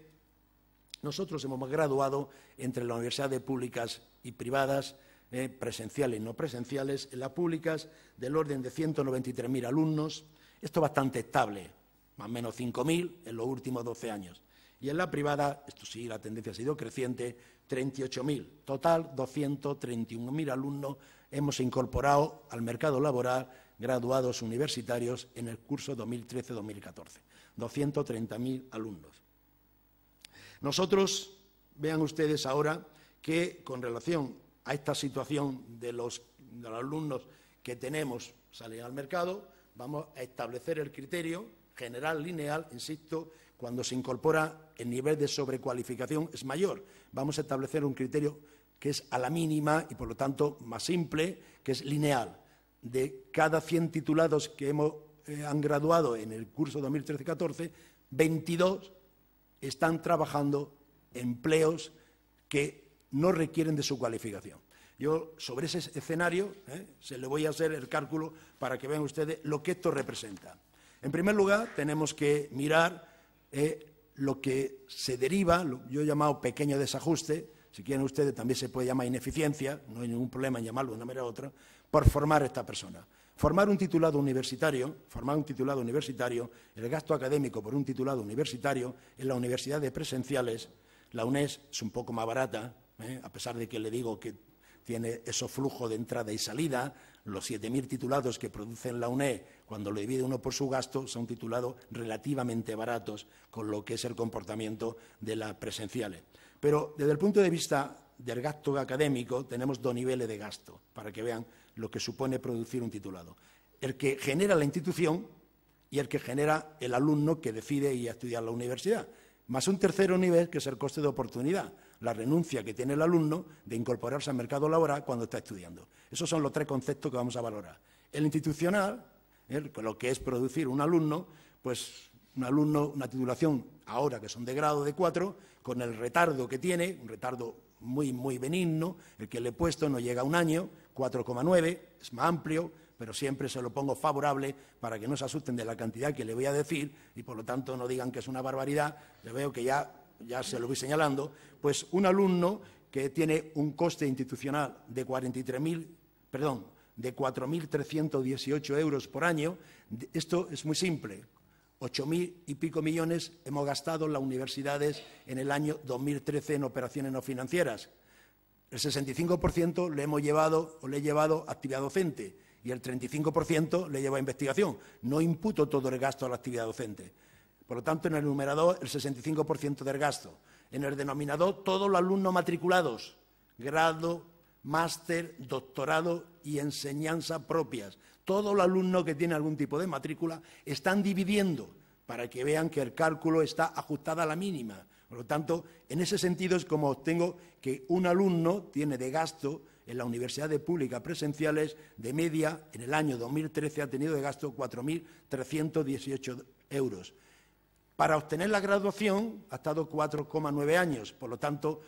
nosotros hemos graduado entre las universidades públicas y privadas eh, presenciales y no presenciales, en las públicas del orden de 193.000 alumnos. Esto es bastante estable, más o menos 5.000 en los últimos 12 años. Y en la privada, esto sí, la tendencia ha sido creciente, 38.000. Total, 231.000 alumnos hemos incorporado al mercado laboral graduados universitarios en el curso 2013-2014. 230.000 alumnos. Nosotros, vean ustedes ahora que con relación a esta situación de los, alumnos que tenemos salir al mercado, vamos a establecer el criterio general lineal, insisto, cuando se incorpora el nivel de sobrecualificación es mayor. Vamos a establecer un criterio que es a la mínima y por lo tanto más simple, que es lineal. De cada 100 titulados que hemos, eh, han graduado en el curso 2013-14, 22 están trabajando empleos que no requieren de su cualificación. Yo sobre ese escenario eh, se le voy a hacer el cálculo para que vean ustedes lo que esto representa. En primer lugar, tenemos que mirar es eh, lo que se deriva, yo he llamado pequeño desajuste, si quieren ustedes también se puede llamar ineficiencia, no hay ningún problema en llamarlo de una manera u otra, por formar a esta persona. Formar un titulado universitario, formar un titulado universitario, el gasto académico por un titulado universitario en la universidad de presenciales, la UNES es un poco más barata, ¿eh? a pesar de que le digo que tiene esos flujo de entrada y salida. Los 7.000 titulados que produce la UNE cuando lo divide uno por su gasto, son titulados relativamente baratos con lo que es el comportamiento de las presenciales. Pero desde el punto de vista del gasto académico tenemos dos niveles de gasto, para que vean lo que supone producir un titulado. El que genera la institución y el que genera el alumno que decide ir a estudiar la universidad. Más un tercer nivel, que es el coste de oportunidad la renuncia que tiene el alumno de incorporarse al mercado laboral cuando está estudiando. Esos son los tres conceptos que vamos a valorar. El institucional, lo que es producir un alumno, pues un alumno, una titulación ahora que son de grado de cuatro, con el retardo que tiene, un retardo muy, muy benigno, el que le he puesto no llega a un año, 4,9, es más amplio, pero siempre se lo pongo favorable para que no se asusten de la cantidad que le voy a decir y por lo tanto no digan que es una barbaridad. le veo que ya ya se lo voy señalando, pues un alumno que tiene un coste institucional de 43.000, perdón, de 4.318 euros por año, esto es muy simple. 8.000 y pico millones hemos gastado en las universidades en el año 2013 en operaciones no financieras. El 65% le hemos llevado o le he llevado a actividad docente y el 35% le lleva a investigación. No imputo todo el gasto a la actividad docente. Por lo tanto, en el numerador el 65% del gasto. En el denominador, todos los alumnos matriculados, grado, máster, doctorado y enseñanza propias. Todo el alumno que tiene algún tipo de matrícula están dividiendo para que vean que el cálculo está ajustado a la mínima. Por lo tanto, en ese sentido es como obtengo que un alumno tiene de gasto en la universidad de pública presenciales, de media, en el año 2013 ha tenido de gasto 4.318 euros. Para obtener la graduación ha estado 4,9 años, por lo tanto,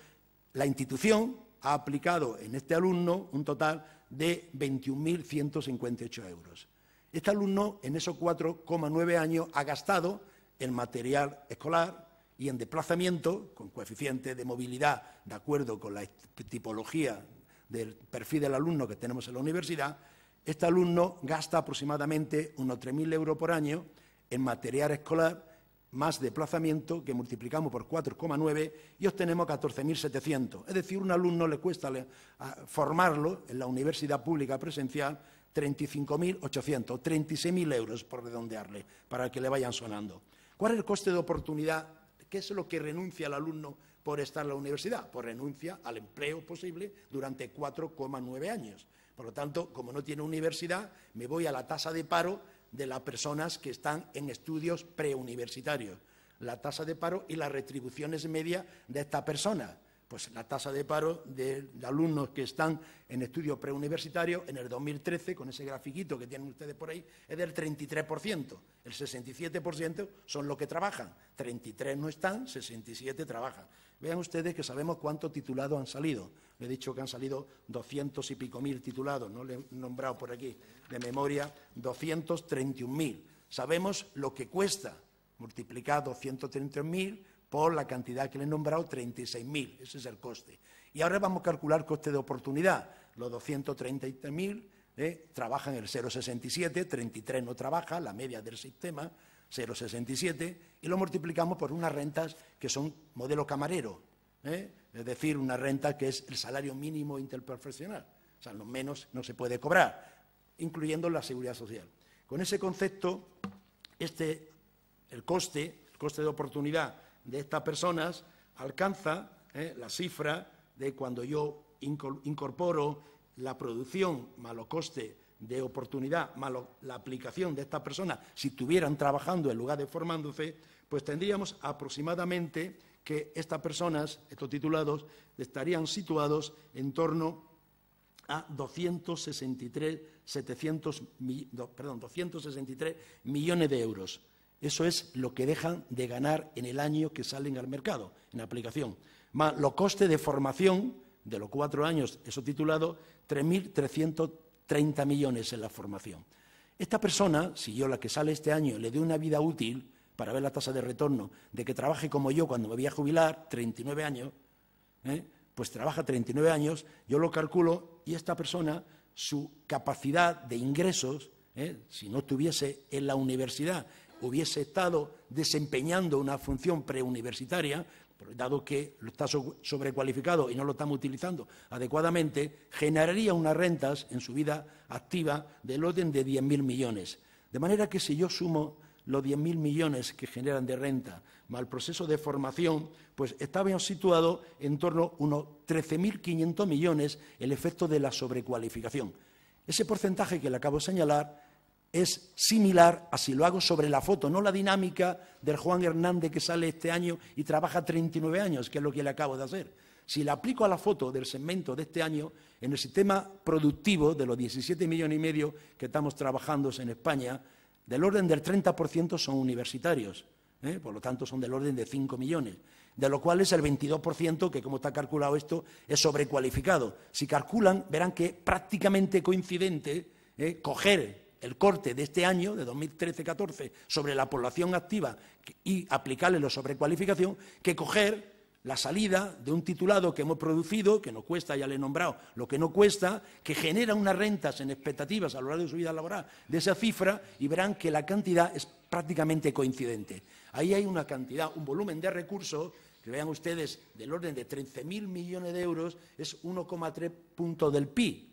la institución ha aplicado en este alumno un total de 21.158 euros. Este alumno en esos 4,9 años ha gastado en material escolar, y en desplazamiento, con coeficiente de movilidad de acuerdo con la tipología del perfil del alumno que tenemos en la universidad, este alumno gasta aproximadamente unos 3.000 euros por año en material escolar más desplazamiento, que multiplicamos por 4,9 y obtenemos 14.700. Es decir, un alumno le cuesta formarlo en la universidad pública presencial 35.800, 36.000 euros por redondearle, para que le vayan sonando. ¿Cuál es el coste de oportunidad? ¿Qué es lo que renuncia el alumno por estar en la universidad? Pues renuncia al empleo posible durante 4,9 años. Por lo tanto, como no tiene universidad, me voy a la tasa de paro de las personas que están en estudios preuniversitarios, la tasa de paro y las retribuciones medias de esta persona pues la tasa de paro de, alumnos que están en estudio preuniversitario en el 2013, con ese grafiquito que tienen ustedes por ahí, es del 33%. El 67% son los que trabajan. 33 no están, 67 trabajan. Vean ustedes que sabemos cuántos titulados han salido. Le he dicho que han salido 200 y pico mil titulados, no le he nombrado por aquí de memoria, 231 mil. Sabemos lo que cuesta multiplicar 231 mil por la cantidad que le he nombrado, 36.000. Ese es el coste. Y ahora vamos a calcular coste de oportunidad. Los 233.000 eh, trabajan el 0,67, 33 no trabaja, la media del sistema, 0,67, y lo multiplicamos por unas rentas que son modelo camarero, ¿eh? es decir, una renta que es el salario mínimo interprofesional. O sea, lo menos no se puede cobrar, incluyendo la seguridad social. Con ese concepto, este, el coste, el coste de oportunidad de estas personas alcanza ¿eh? la cifra de cuando yo incorporo la producción malo coste de oportunidad, malo la aplicación de estas personas, si estuvieran trabajando en lugar de formándose, pues tendríamos aproximadamente que estas personas, estos titulados, estarían situados en torno a 263, 263 millones de euros. Eso es lo que dejan de ganar en el año que salen al mercado, en aplicación. Más los costes de formación de los cuatro años, eso titulado, 3.330 millones en la formación. Esta persona, si yo la que sale este año le doy una vida útil para ver la tasa de retorno de que trabaje como yo cuando me voy a jubilar, 39 años, ¿eh? pues trabaja 39 años, yo lo calculo y esta persona, su capacidad de ingresos, ¿eh? si no estuviese en la universidad, hubiese estado desempeñando una función preuniversitaria, dado que lo está sobrecualificado y no lo estamos utilizando adecuadamente, generaría unas rentas en su vida activa del orden de 10.000 millones. De manera que si yo sumo los 10.000 millones que generan de renta más el proceso de formación, pues estábamos situado en torno a unos 13.500 millones el efecto de la sobrecualificación. Ese porcentaje que le acabo de señalar es similar a si lo hago sobre la foto, no la dinámica del Juan Hernández que sale este año y trabaja 39 años, que es lo que le acabo de hacer. Si le aplico a la foto del segmento de este año, en el sistema productivo de los 17 millones y medio que estamos trabajando en España, del orden del 30% son universitarios, ¿eh? por lo tanto son del orden de 5 millones, de lo cual es el 22% que, como está calculado esto, es sobrecualificado. Si calculan, verán que es prácticamente coincidente ¿eh? coger el corte de este año, de 2013-14, sobre la población activa y aplicarle la sobrecualificación, que coger la salida de un titulado que hemos producido, que no cuesta, ya le he nombrado, lo que no cuesta, que genera unas rentas en expectativas a lo largo de su vida laboral de esa cifra y verán que la cantidad es prácticamente coincidente. Ahí hay una cantidad, un volumen de recursos que vean ustedes del orden de 13.000 millones de euros, es 1,3 puntos del PIB,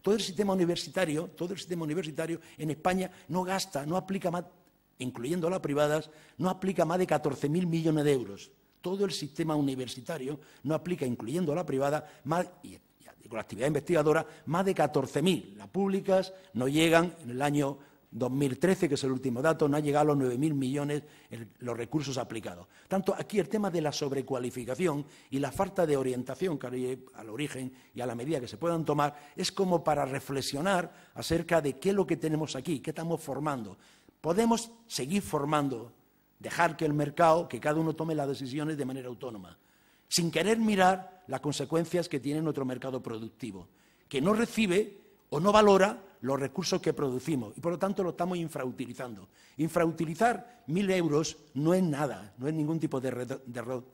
todo el sistema universitario, todo el sistema universitario en España no gasta, no aplica más, incluyendo las privadas, no aplica más de 14.000 millones de euros. Todo el sistema universitario no aplica, incluyendo la privada, más, con la actividad investigadora, más de 14.000. Las públicas no llegan en el año 2013, que es el último dato, no ha llegado a los 9.000 millones los recursos aplicados. Tanto aquí el tema de la sobrecualificación y la falta de orientación al origen y a la medida que se puedan tomar es como para reflexionar acerca de qué es lo que tenemos aquí, qué estamos formando. Podemos seguir formando, dejar que el mercado, que cada uno tome las decisiones de manera autónoma, sin querer mirar las consecuencias que tiene nuestro mercado productivo, que no recibe o no valora los recursos que producimos y por lo tanto lo estamos infrautilizando. Infrautilizar mil euros no es nada, no es ningún tipo de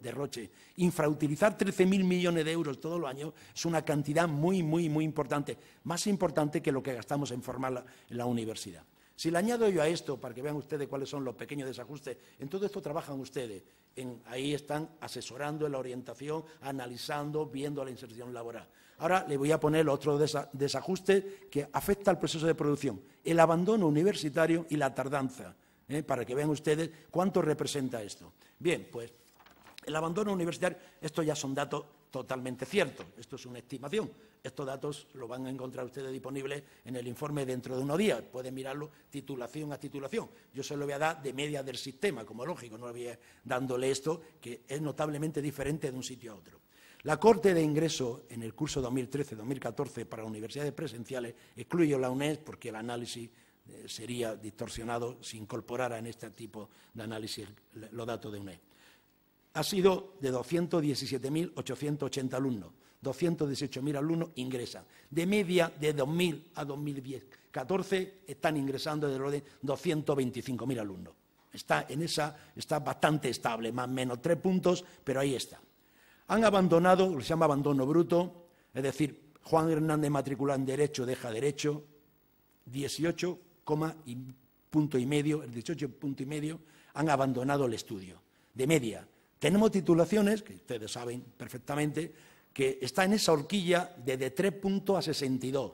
derroche. Infrautilizar 13.000 mil millones de euros todos los años es una cantidad muy, muy, muy importante, más importante que lo que gastamos en formar la, la universidad. Si le añado yo a esto, para que vean ustedes cuáles son los pequeños desajustes, en todo esto trabajan ustedes. ahí están asesorando en la orientación, analizando, viendo la inserción laboral. Ahora le voy a poner otro desajuste que afecta al proceso de producción, el abandono universitario y la tardanza, ¿eh? para que vean ustedes cuánto representa esto. Bien, pues el abandono universitario, estos ya son datos totalmente ciertos, esto es una estimación, estos datos los van a encontrar ustedes disponibles en el informe dentro de unos días. Pueden mirarlo titulación a titulación. Yo se lo voy a dar de media del sistema, como lógico, no voy a dándole esto, que es notablemente diferente de un sitio a otro. La corte de ingreso en el curso 2013-2014 para universidades presenciales, excluyo la UNED porque el análisis eh, sería distorsionado si incorporara en este tipo de análisis los datos de UNED. Ha sido de 217.880 alumnos, 218.000 alumnos ingresan. De media, de 2000 a 2014 están ingresando de orden 225.000 alumnos. Está en esa, está bastante estable, más o menos tres puntos, pero ahí está. Han abandonado, lo se llama abandono bruto, es decir, Juan Hernández matricula en Derecho, deja Derecho, 18, y punto y medio, el punto y medio, han abandonado el estudio, de media. Tenemos titulaciones, que ustedes saben perfectamente, que está en esa horquilla desde 3 puntos a 62,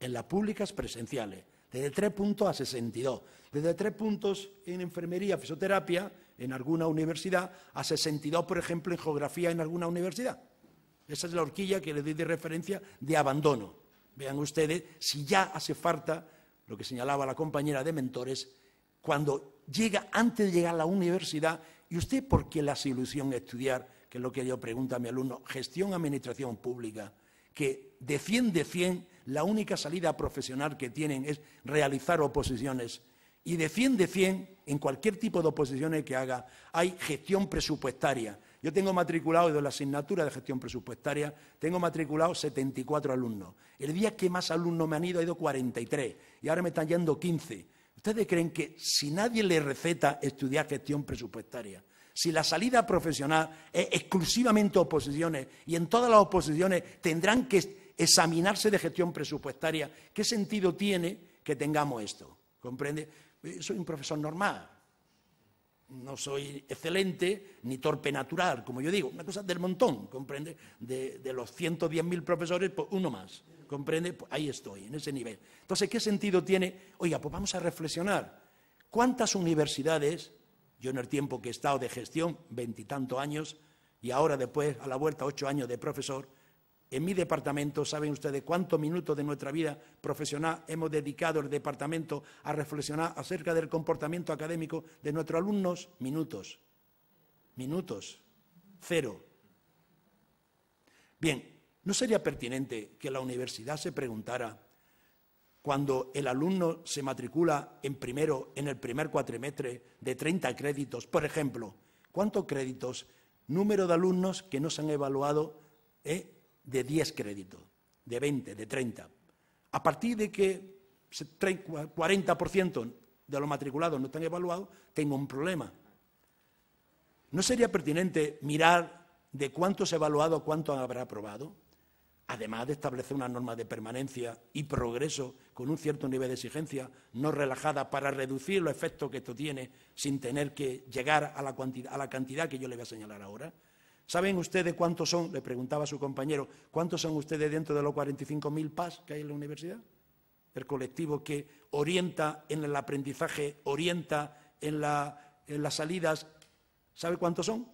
en las públicas presenciales, desde 3 puntos a 62, desde 3 puntos en enfermería, fisioterapia, en alguna universidad, a 62, por ejemplo, en geografía en alguna universidad. Esa es la horquilla que le doy de referencia de abandono. Vean ustedes si ya hace falta, lo que señalaba la compañera de mentores, cuando llega, antes de llegar a la universidad, ¿y usted por qué la hace estudiar? Que es lo que yo pregunto a mi alumno, gestión, administración pública, que de 100 de 100 la única salida profesional que tienen es realizar oposiciones y de 100 de 100, en cualquier tipo de oposiciones que haga, hay gestión presupuestaria. Yo tengo matriculado, en la asignatura de gestión presupuestaria, tengo matriculado 74 alumnos. El día que más alumnos me han ido ha ido 43 y ahora me están yendo 15. ¿Ustedes creen que si nadie le receta estudiar gestión presupuestaria, si la salida profesional es exclusivamente oposiciones y en todas las oposiciones tendrán que examinarse de gestión presupuestaria, ¿qué sentido tiene que tengamos esto? ¿Comprende? soy un profesor normal. No soy excelente ni torpe natural, como yo digo, una cosa del montón, ¿comprende? De, de los 110.000 profesores, pues uno más, ¿comprende? Pues ahí estoy, en ese nivel. Entonces, ¿qué sentido tiene? Oiga, pues vamos a reflexionar. ¿Cuántas universidades, yo en el tiempo que he estado de gestión, veintitantos años, y ahora después, a la vuelta, ocho años de profesor, en mi departamento, ¿saben ustedes cuántos minutos de nuestra vida profesional hemos dedicado el departamento a reflexionar acerca del comportamiento académico de nuestros alumnos? Minutos. Minutos. Cero. Bien, ¿no sería pertinente que la universidad se preguntara cuando el alumno se matricula en primero, en el primer cuatrimestre de 30 créditos, por ejemplo, ¿cuántos créditos? Número de alumnos que no se han evaluado, ¿eh? de 10 créditos, de 20, de 30. A partir de que 40% de los matriculados no están evaluados, tengo un problema. ¿No sería pertinente mirar de cuántos evaluado... cuántos habrá aprobado? Además de establecer una norma de permanencia y progreso con un cierto nivel de exigencia, no relajada, para reducir los efectos que esto tiene sin tener que llegar a la, a la cantidad que yo le voy a señalar ahora. ¿Saben ustedes cuántos son? Le preguntaba a su compañero, ¿cuántos son ustedes dentro de los 45.000 PAS que hay en la universidad? El colectivo que orienta en el aprendizaje, orienta en, las salidas. ¿Sabe cuántos son?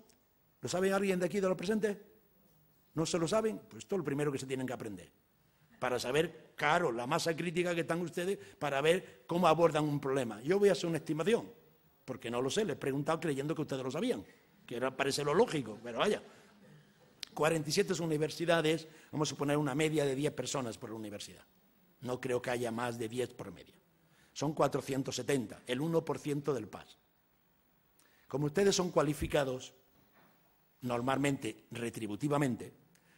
¿Lo sabe alguien de aquí de los presentes? ¿No se lo saben? Pues esto es lo primero que se tienen que aprender. Para saber, claro, la masa crítica que están ustedes, para ver cómo abordan un problema. Yo voy a hacer una estimación, porque no lo sé, les he preguntado creyendo que ustedes lo sabían que parece lo lógico, pero vaya. 47 universidades, vamos a poner una media de 10 personas por universidad. No creo que haya más de 10 por media. Son 470, el 1% del PAS. Como ustedes son cualificados, normalmente, retributivamente,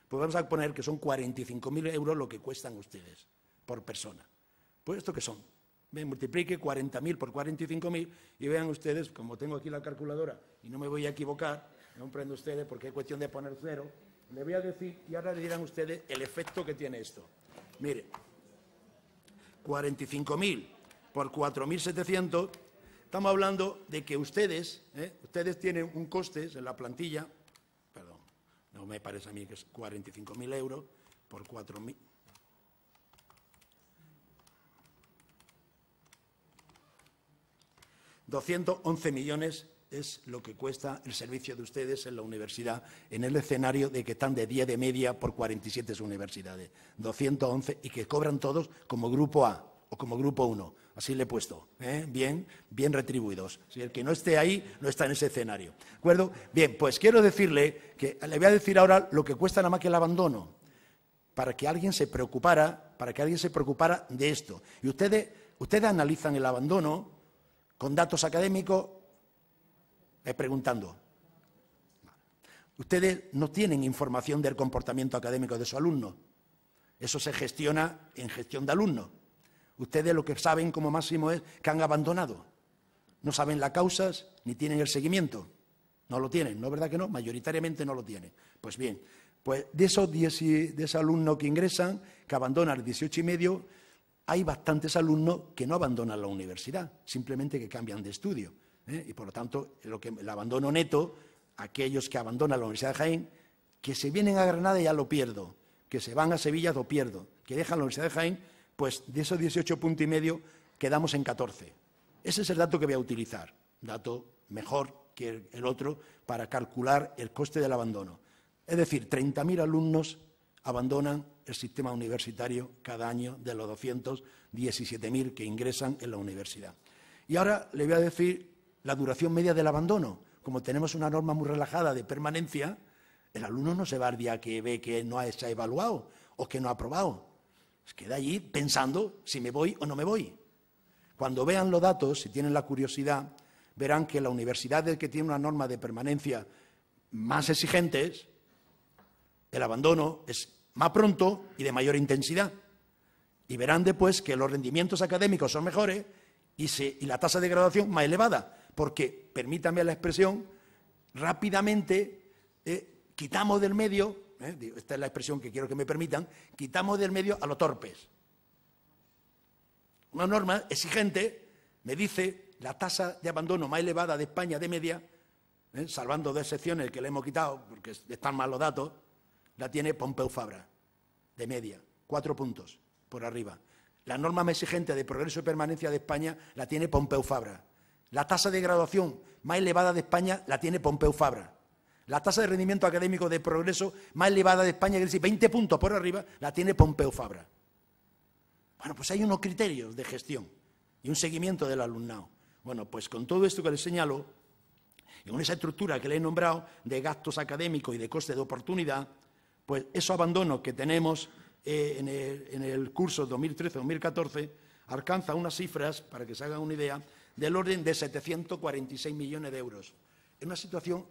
pues vamos a poner que son 45.000 euros lo que cuestan ustedes por persona. Pues esto que son me multiplique 40.000 por 45.000 y vean ustedes, como tengo aquí la calculadora y no me voy a equivocar, no comprendo ustedes porque es cuestión de poner cero, le voy a decir y ahora dirán ustedes el efecto que tiene esto. Mire, 45.000 por 4.700, estamos hablando de que ustedes, ¿eh? ustedes tienen un coste en la plantilla, perdón, no me parece a mí que es 45.000 euros por 4.000. 211 millones es lo que cuesta el servicio de ustedes en la universidad, en el escenario de que están de día de media por 47 universidades, 211, y que cobran todos como grupo A o como grupo 1. Así le he puesto, ¿eh? bien, bien retribuidos. Si el que no esté ahí no está en ese escenario. acuerdo? Bien, pues quiero decirle que le voy a decir ahora lo que cuesta nada más que el abandono, para que alguien se preocupara, para que alguien se preocupara de esto. Y ustedes, ustedes analizan el abandono con datos académicos, es preguntando. Ustedes no tienen información del comportamiento académico de su alumno. Eso se gestiona en gestión de alumnos. Ustedes lo que saben como máximo es que han abandonado. No saben las causas ni tienen el seguimiento. No lo tienen, ¿no es verdad que no? Mayoritariamente no lo tienen. Pues bien, pues de esos, 10, de esos alumnos que ingresan, que abandonan el 18 y medio, hay bastantes alumnos que no abandonan la universidad, simplemente que cambian de estudio. ¿eh? Y por lo tanto, lo que, el abandono neto, aquellos que abandonan la Universidad de Jaén, que se vienen a Granada ya lo pierdo, que se van a Sevilla lo pierdo, que dejan la Universidad de Jaén, pues de esos 18 puntos y medio quedamos en 14. Ese es el dato que voy a utilizar, dato mejor que el otro para calcular el coste del abandono. Es decir, 30.000 alumnos abandonan el sistema universitario cada año de los 217.000 que ingresan en la universidad. Y ahora le voy a decir la duración media del abandono. Como tenemos una norma muy relajada de permanencia, el alumno no se va al día que ve que no se ha evaluado o que no ha aprobado. queda allí pensando si me voy o no me voy. Cuando vean los datos, si tienen la curiosidad, verán que la universidad del que tiene una norma de permanencia más exigente, el abandono es más pronto y de mayor intensidad. Y verán después que los rendimientos académicos son mejores y, la tasa de graduación más elevada, porque, permítanme la expresión, rápidamente eh, quitamos del medio, eh, esta es la expresión que quiero que me permitan, quitamos del medio a los torpes. Una norma exigente me dice la tasa de abandono más elevada de España de media, eh, salvando dos excepciones que le hemos quitado porque están mal los datos, la tiene Pompeu Fabra, de media, cuatro puntos por arriba. La norma más exigente de progreso y permanencia de España la tiene Pompeu Fabra. La tasa de graduación más elevada de España la tiene Pompeu Fabra. La tasa de rendimiento académico de progreso más elevada de España, que es decir, 20 puntos por arriba, la tiene Pompeu Fabra. Bueno, pues hay unos criterios de gestión y un seguimiento del alumnado. Bueno, pues con todo esto que le señalo, y con esa estructura que le he nombrado de gastos académicos y de coste de oportunidad, pues eso abandono que tenemos eh, en, el, curso 2013-2014 alcanza unas cifras, para que se hagan una idea, del orden de 746 millones de euros. En una situación,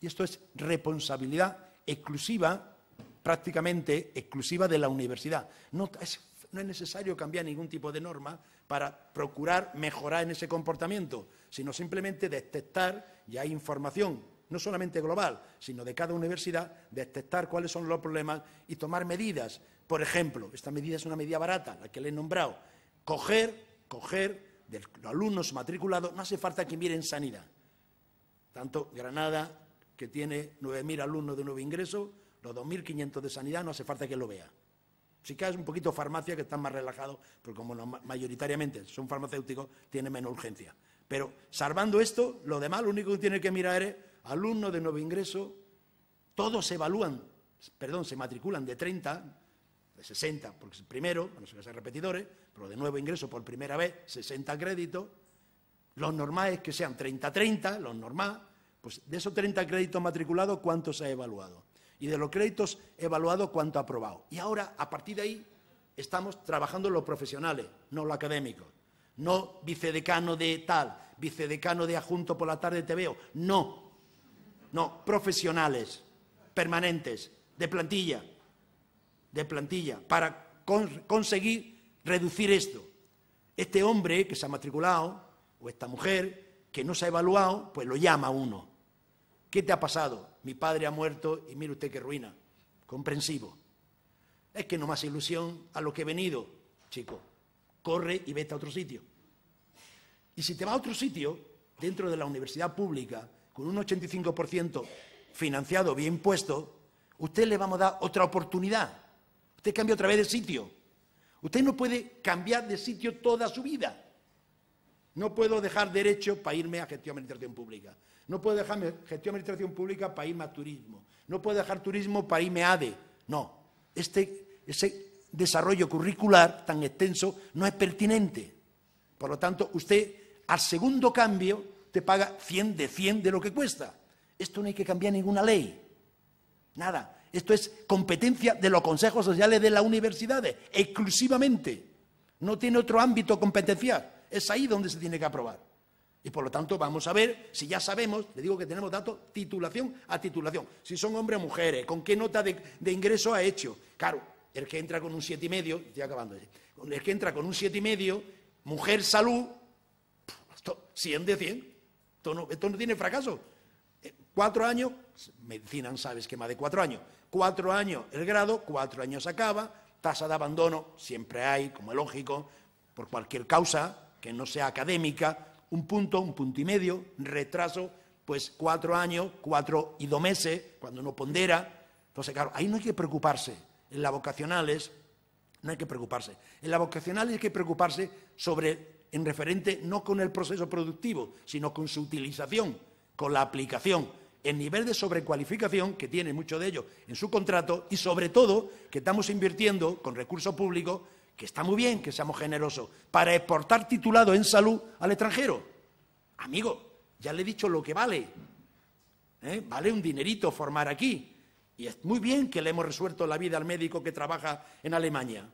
y esto es responsabilidad exclusiva, prácticamente exclusiva de la universidad. No es, no es necesario cambiar ningún tipo de norma para procurar mejorar en ese comportamiento, sino simplemente detectar, y hay información no solamente global, sino de cada universidad, detectar cuáles son los problemas y tomar medidas. Por ejemplo, esta medida es una medida barata, la que le he nombrado. Coger, coger de los alumnos matriculados, no hace falta que miren sanidad. Tanto Granada, que tiene 9.000 alumnos de nuevo ingreso, los 2.500 de sanidad, no hace falta que lo vea. Si caes un poquito farmacia que están más relajados, porque como mayoritariamente son farmacéuticos, tiene menos urgencia. Pero salvando esto, lo demás lo único que tiene que mirar es alumnos de nuevo ingreso, todos se evalúan, perdón, se matriculan de 30, de 60, porque primero, no ser que repetidores, pero de nuevo ingreso por primera vez, 60 créditos. Los normales es que sean 30-30, los normales. Pues de esos 30 créditos matriculados, ¿cuántos se ha evaluado? Y de los créditos evaluados, ¿cuánto ha aprobado? Y ahora, a partir de ahí, estamos trabajando los profesionales, no los académicos. No vicedecano de tal, vicedecano de adjunto por la tarde te veo. No, no, profesionales, permanentes, de plantilla, de plantilla, para conseguir reducir esto. Este hombre que se ha matriculado, o esta mujer que no se ha evaluado, pues lo llama uno. ¿Qué te ha pasado? Mi padre ha muerto y mire usted qué ruina. Comprensivo. Es que no más ilusión a lo que he venido, chico. Corre y vete a otro sitio. Y si te va a otro sitio, dentro de la universidad pública, con un 85% financiado, bien puesto, usted le vamos a dar otra oportunidad. Usted cambia otra vez de sitio. Usted no puede cambiar de sitio toda su vida. No puedo dejar derecho para irme a gestión administración pública. No puedo dejarme gestión administración pública para irme a turismo. No puedo dejar turismo para irme a ADE. No, este, ese desarrollo curricular tan extenso no es pertinente. Por lo tanto, usted al segundo cambio paga 100 de 100 de lo que cuesta. Esto no hay que cambiar ninguna ley. Nada. Esto es competencia de los consejos sociales de las universidades, exclusivamente. No tiene otro ámbito competencial. Es ahí donde se tiene que aprobar. Y por lo tanto vamos a ver si ya sabemos, le digo que tenemos datos titulación a titulación, si son hombres o mujeres, con qué nota de, ingreso ha hecho. Claro, el que entra con un siete y medio, estoy acabando, el que entra con un siete y medio, mujer salud, 100 de 100, esto no, tiene fracaso. Eh, cuatro años, medicina sabes que más de cuatro años. Cuatro años el grado, cuatro años acaba, tasa de abandono siempre hay, como es lógico, por cualquier causa que no sea académica, un punto, un punto y medio, retraso, pues cuatro años, cuatro y dos meses, cuando uno pondera. Entonces, claro, ahí no hay que preocuparse. En la vocacional es... no hay que preocuparse. En la vocacional hay que preocuparse sobre en referente no con el proceso productivo, sino con su utilización, con la aplicación, el nivel de sobrecualificación que tiene mucho de ellos en su contrato y sobre todo que estamos invirtiendo con recursos públicos, que está muy bien que seamos generosos, para exportar titulado en salud al extranjero. Amigo, ya le he dicho lo que vale. ¿eh? Vale un dinerito formar aquí. Y es muy bien que le hemos resuelto la vida al médico que trabaja en Alemania,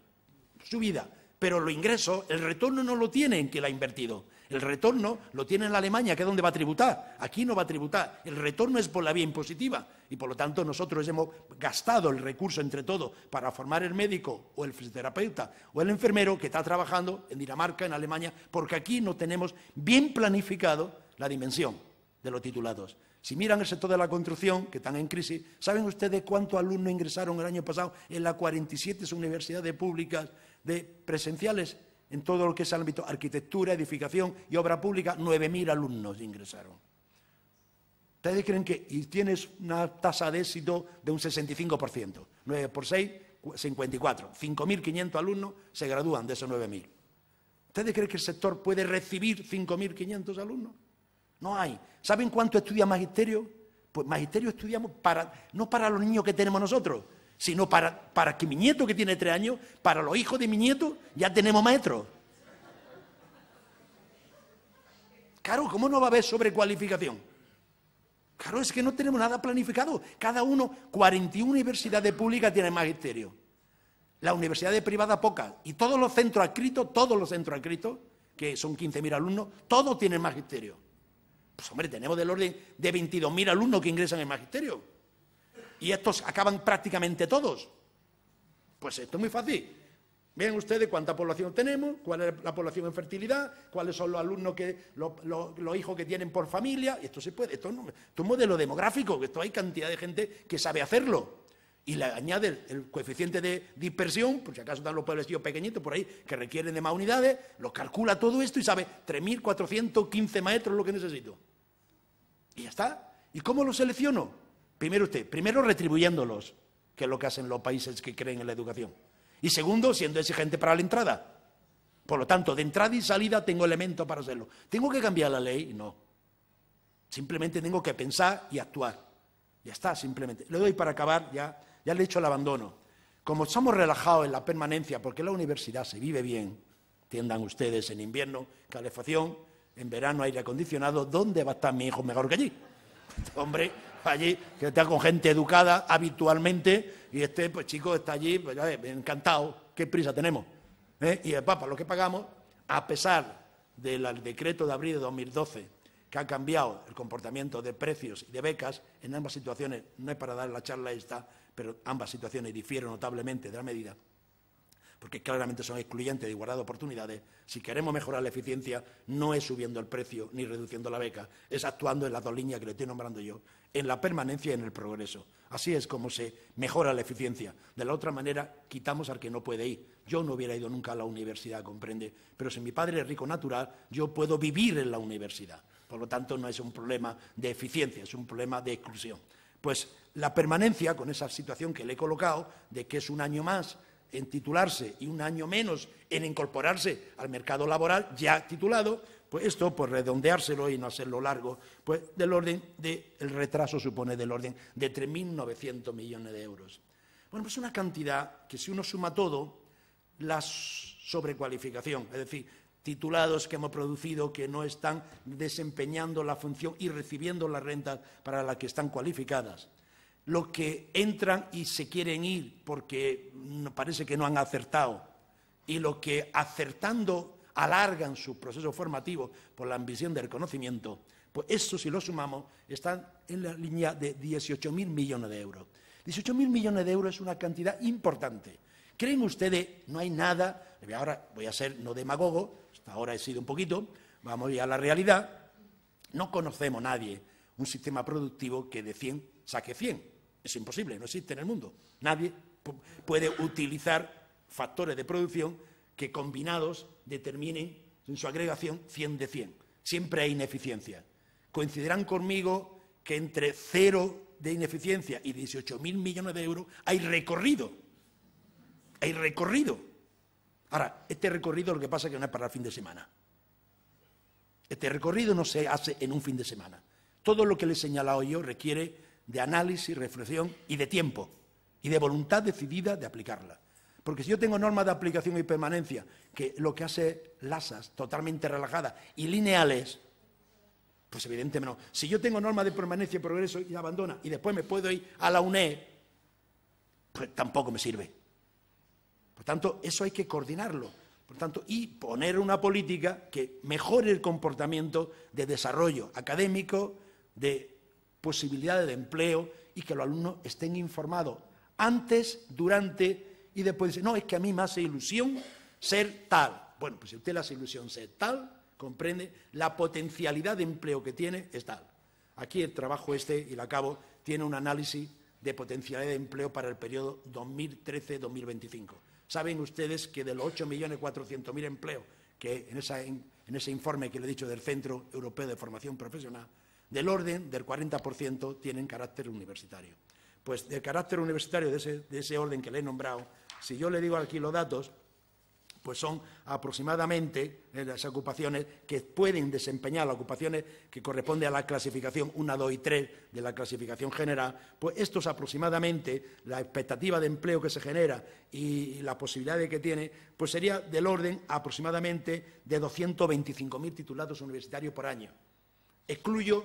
su vida pero los ingreso, el retorno no lo tiene en quien la ha invertido. El retorno lo tiene en la Alemania, que es donde va a tributar. Aquí no va a tributar. El retorno es por la vía impositiva. Y por lo tanto nosotros hemos gastado el recurso entre todos para formar el médico o el fisioterapeuta o el enfermero que está trabajando en Dinamarca, en Alemania, porque aquí no tenemos bien planificado la dimensión de los titulados. Si miran el sector de la construcción, que están en crisis, ¿saben ustedes cuántos alumnos ingresaron el año pasado en las 47 universidades públicas de presenciales en todo lo que es el ámbito arquitectura, edificación y obra pública, 9.000 alumnos ingresaron. ¿Ustedes creen que y tienes una tasa de éxito de un 65%? 9 por 6, 54. 5.500 alumnos se gradúan de esos 9.000. ¿Ustedes creen que el sector puede recibir 5.500 alumnos? No hay. ¿Saben cuánto estudia magisterio? Pues magisterio estudiamos para, no para los niños que tenemos nosotros, sino para, que mi nieto que tiene tres años, para los hijos de mi nieto, ya tenemos maestros. Claro, ¿cómo no va a haber sobrecualificación? Claro, es que no tenemos nada planificado. Cada uno, 41 universidades públicas tienen magisterio. Las universidades privadas pocas. Y todos los centros adscritos, todos los centros adscritos, que son 15.000 alumnos, todos tienen magisterio. Pues hombre, tenemos del orden de 22.000 alumnos que ingresan en magisterio y estos acaban prácticamente todos. Pues esto es muy fácil. Vean ustedes cuánta población tenemos, cuál es la población en fertilidad, cuáles son los alumnos que, los, hijos que tienen por familia, y esto se puede, esto, es un modelo demográfico, esto hay cantidad de gente que sabe hacerlo. Y le añade el, coeficiente de dispersión, por si acaso están los pueblecillos pequeñitos por ahí que requieren de más unidades, los calcula todo esto y sabe 3.415 maestros lo que necesito. Y ya está. ¿Y cómo lo selecciono? Primero usted, primero retribuyéndolos, que es lo que hacen los países que creen en la educación. Y segundo, siendo exigente para la entrada. Por lo tanto, de entrada y salida tengo elementos para hacerlo. ¿Tengo que cambiar la ley? No. Simplemente tengo que pensar y actuar. Ya está, simplemente. Le doy para acabar, ya, ya le he hecho el abandono. Como estamos relajados en la permanencia, porque la universidad se vive bien, tiendan ustedes en invierno, calefacción, en verano aire acondicionado, ¿dónde va a estar mi hijo mejor que allí? Hombre, allí, que está con gente educada habitualmente, y este pues, chico está allí, pues, encantado, qué prisa tenemos. ¿eh? Y el eh, Papa, lo que pagamos, a pesar del decreto de abril de 2012, que ha cambiado el comportamiento de precios y de becas, en ambas situaciones, no es para dar la charla esta, pero ambas situaciones difieren notablemente de la medida, porque claramente son excluyentes de igualdad de oportunidades, si queremos mejorar la eficiencia, no es subiendo el precio ni reduciendo la beca, es actuando en las dos líneas que le estoy nombrando yo, en la permanencia y en el progreso. Así es como se mejora la eficiencia. De la otra manera, quitamos al que no puede ir. Yo no hubiera ido nunca a la universidad, comprende, pero si mi padre es rico natural, yo puedo vivir en la universidad. Por lo tanto, no es un problema de eficiencia, es un problema de exclusión. Pues la permanencia, con esa situación que le he colocado, de que es un año más, en titularse y un año menos en incorporarse al mercado laboral ya titulado, pues esto, por pues, redondeárselo y no hacerlo largo, pues del orden de, el retraso supone del orden de 3.900 millones de euros. Bueno, pues una cantidad que si uno suma todo, la sobrecualificación, es decir, titulados que hemos producido que no están desempeñando la función y recibiendo la renta para la que están cualificadas los que entran y se quieren ir porque parece que no han acertado, y los que acertando alargan su proceso formativo por la ambición del conocimiento, pues eso si lo sumamos están en la línea de 18.000 millones de euros. 18.000 millones de euros es una cantidad importante. ¿Creen ustedes, no hay nada, ahora voy a ser no demagogo, hasta ahora he sido un poquito, vamos a a la realidad, no conocemos nadie un sistema productivo que de 100 saque 100. Es imposible, no existe en el mundo. Nadie puede utilizar factores de producción que combinados determinen en su agregación 100 de 100. Siempre hay ineficiencia. Coincidirán conmigo que entre cero de ineficiencia y 18.000 millones de euros hay recorrido. Hay recorrido. Ahora, este recorrido lo que pasa es que no es para el fin de semana. Este recorrido no se hace en un fin de semana. Todo lo que le he señalado yo requiere de análisis, reflexión y de tiempo y de voluntad decidida de aplicarla. Porque si yo tengo normas de aplicación y permanencia que lo que hace lasas totalmente relajadas y lineales, pues evidentemente no. Si yo tengo normas de permanencia y progreso y abandona y después me puedo ir a la UNE, pues tampoco me sirve. Por tanto, eso hay que coordinarlo. Por tanto, y poner una política que mejore el comportamiento de desarrollo académico, de posibilidades de empleo y que los alumnos estén informados antes, durante y después. No, es que a mí me hace ilusión ser tal. Bueno, pues si usted le hace ilusión ser tal, comprende la potencialidad de empleo que tiene es tal. Aquí el trabajo este, y lo acabo, tiene un análisis de potencialidad de empleo para el periodo 2013-2025. Saben ustedes que de los 8.400.000 empleos que en ese informe que le he dicho del Centro Europeo de Formación Profesional, del orden del 40% tienen carácter universitario. Pues del carácter universitario de ese, orden que le he nombrado, si yo le digo aquí los datos, pues son aproximadamente eh, las ocupaciones que pueden desempeñar, las ocupaciones que corresponde a la clasificación 1, 2 y 3 de la clasificación general, pues esto es aproximadamente la expectativa de empleo que se genera y la posibilidad que tiene, pues sería del orden aproximadamente de 225.000 titulados universitarios por año. Excluyo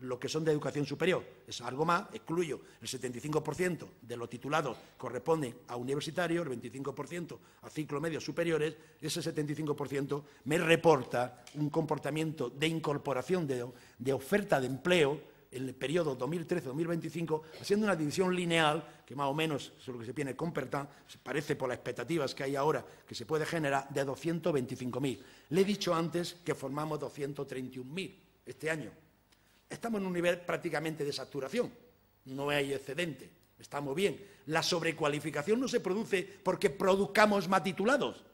lo que son de educación superior. Es algo más, excluyo el 75% de los titulados corresponde a universitarios, el 25% a ciclo medio superiores, ese 75% me reporta un comportamiento de incorporación de, oferta de empleo en el periodo 2013-2025, haciendo una división lineal, que más o menos es lo que se tiene con Pertán, parece por las expectativas que hay ahora que se puede generar, de 225.000. Le he dicho antes que formamos 231.000 este año estamos en un nivel prácticamente de saturación, no hay excedente, estamos bien. La sobrecualificación no se produce porque produzcamos más titulados.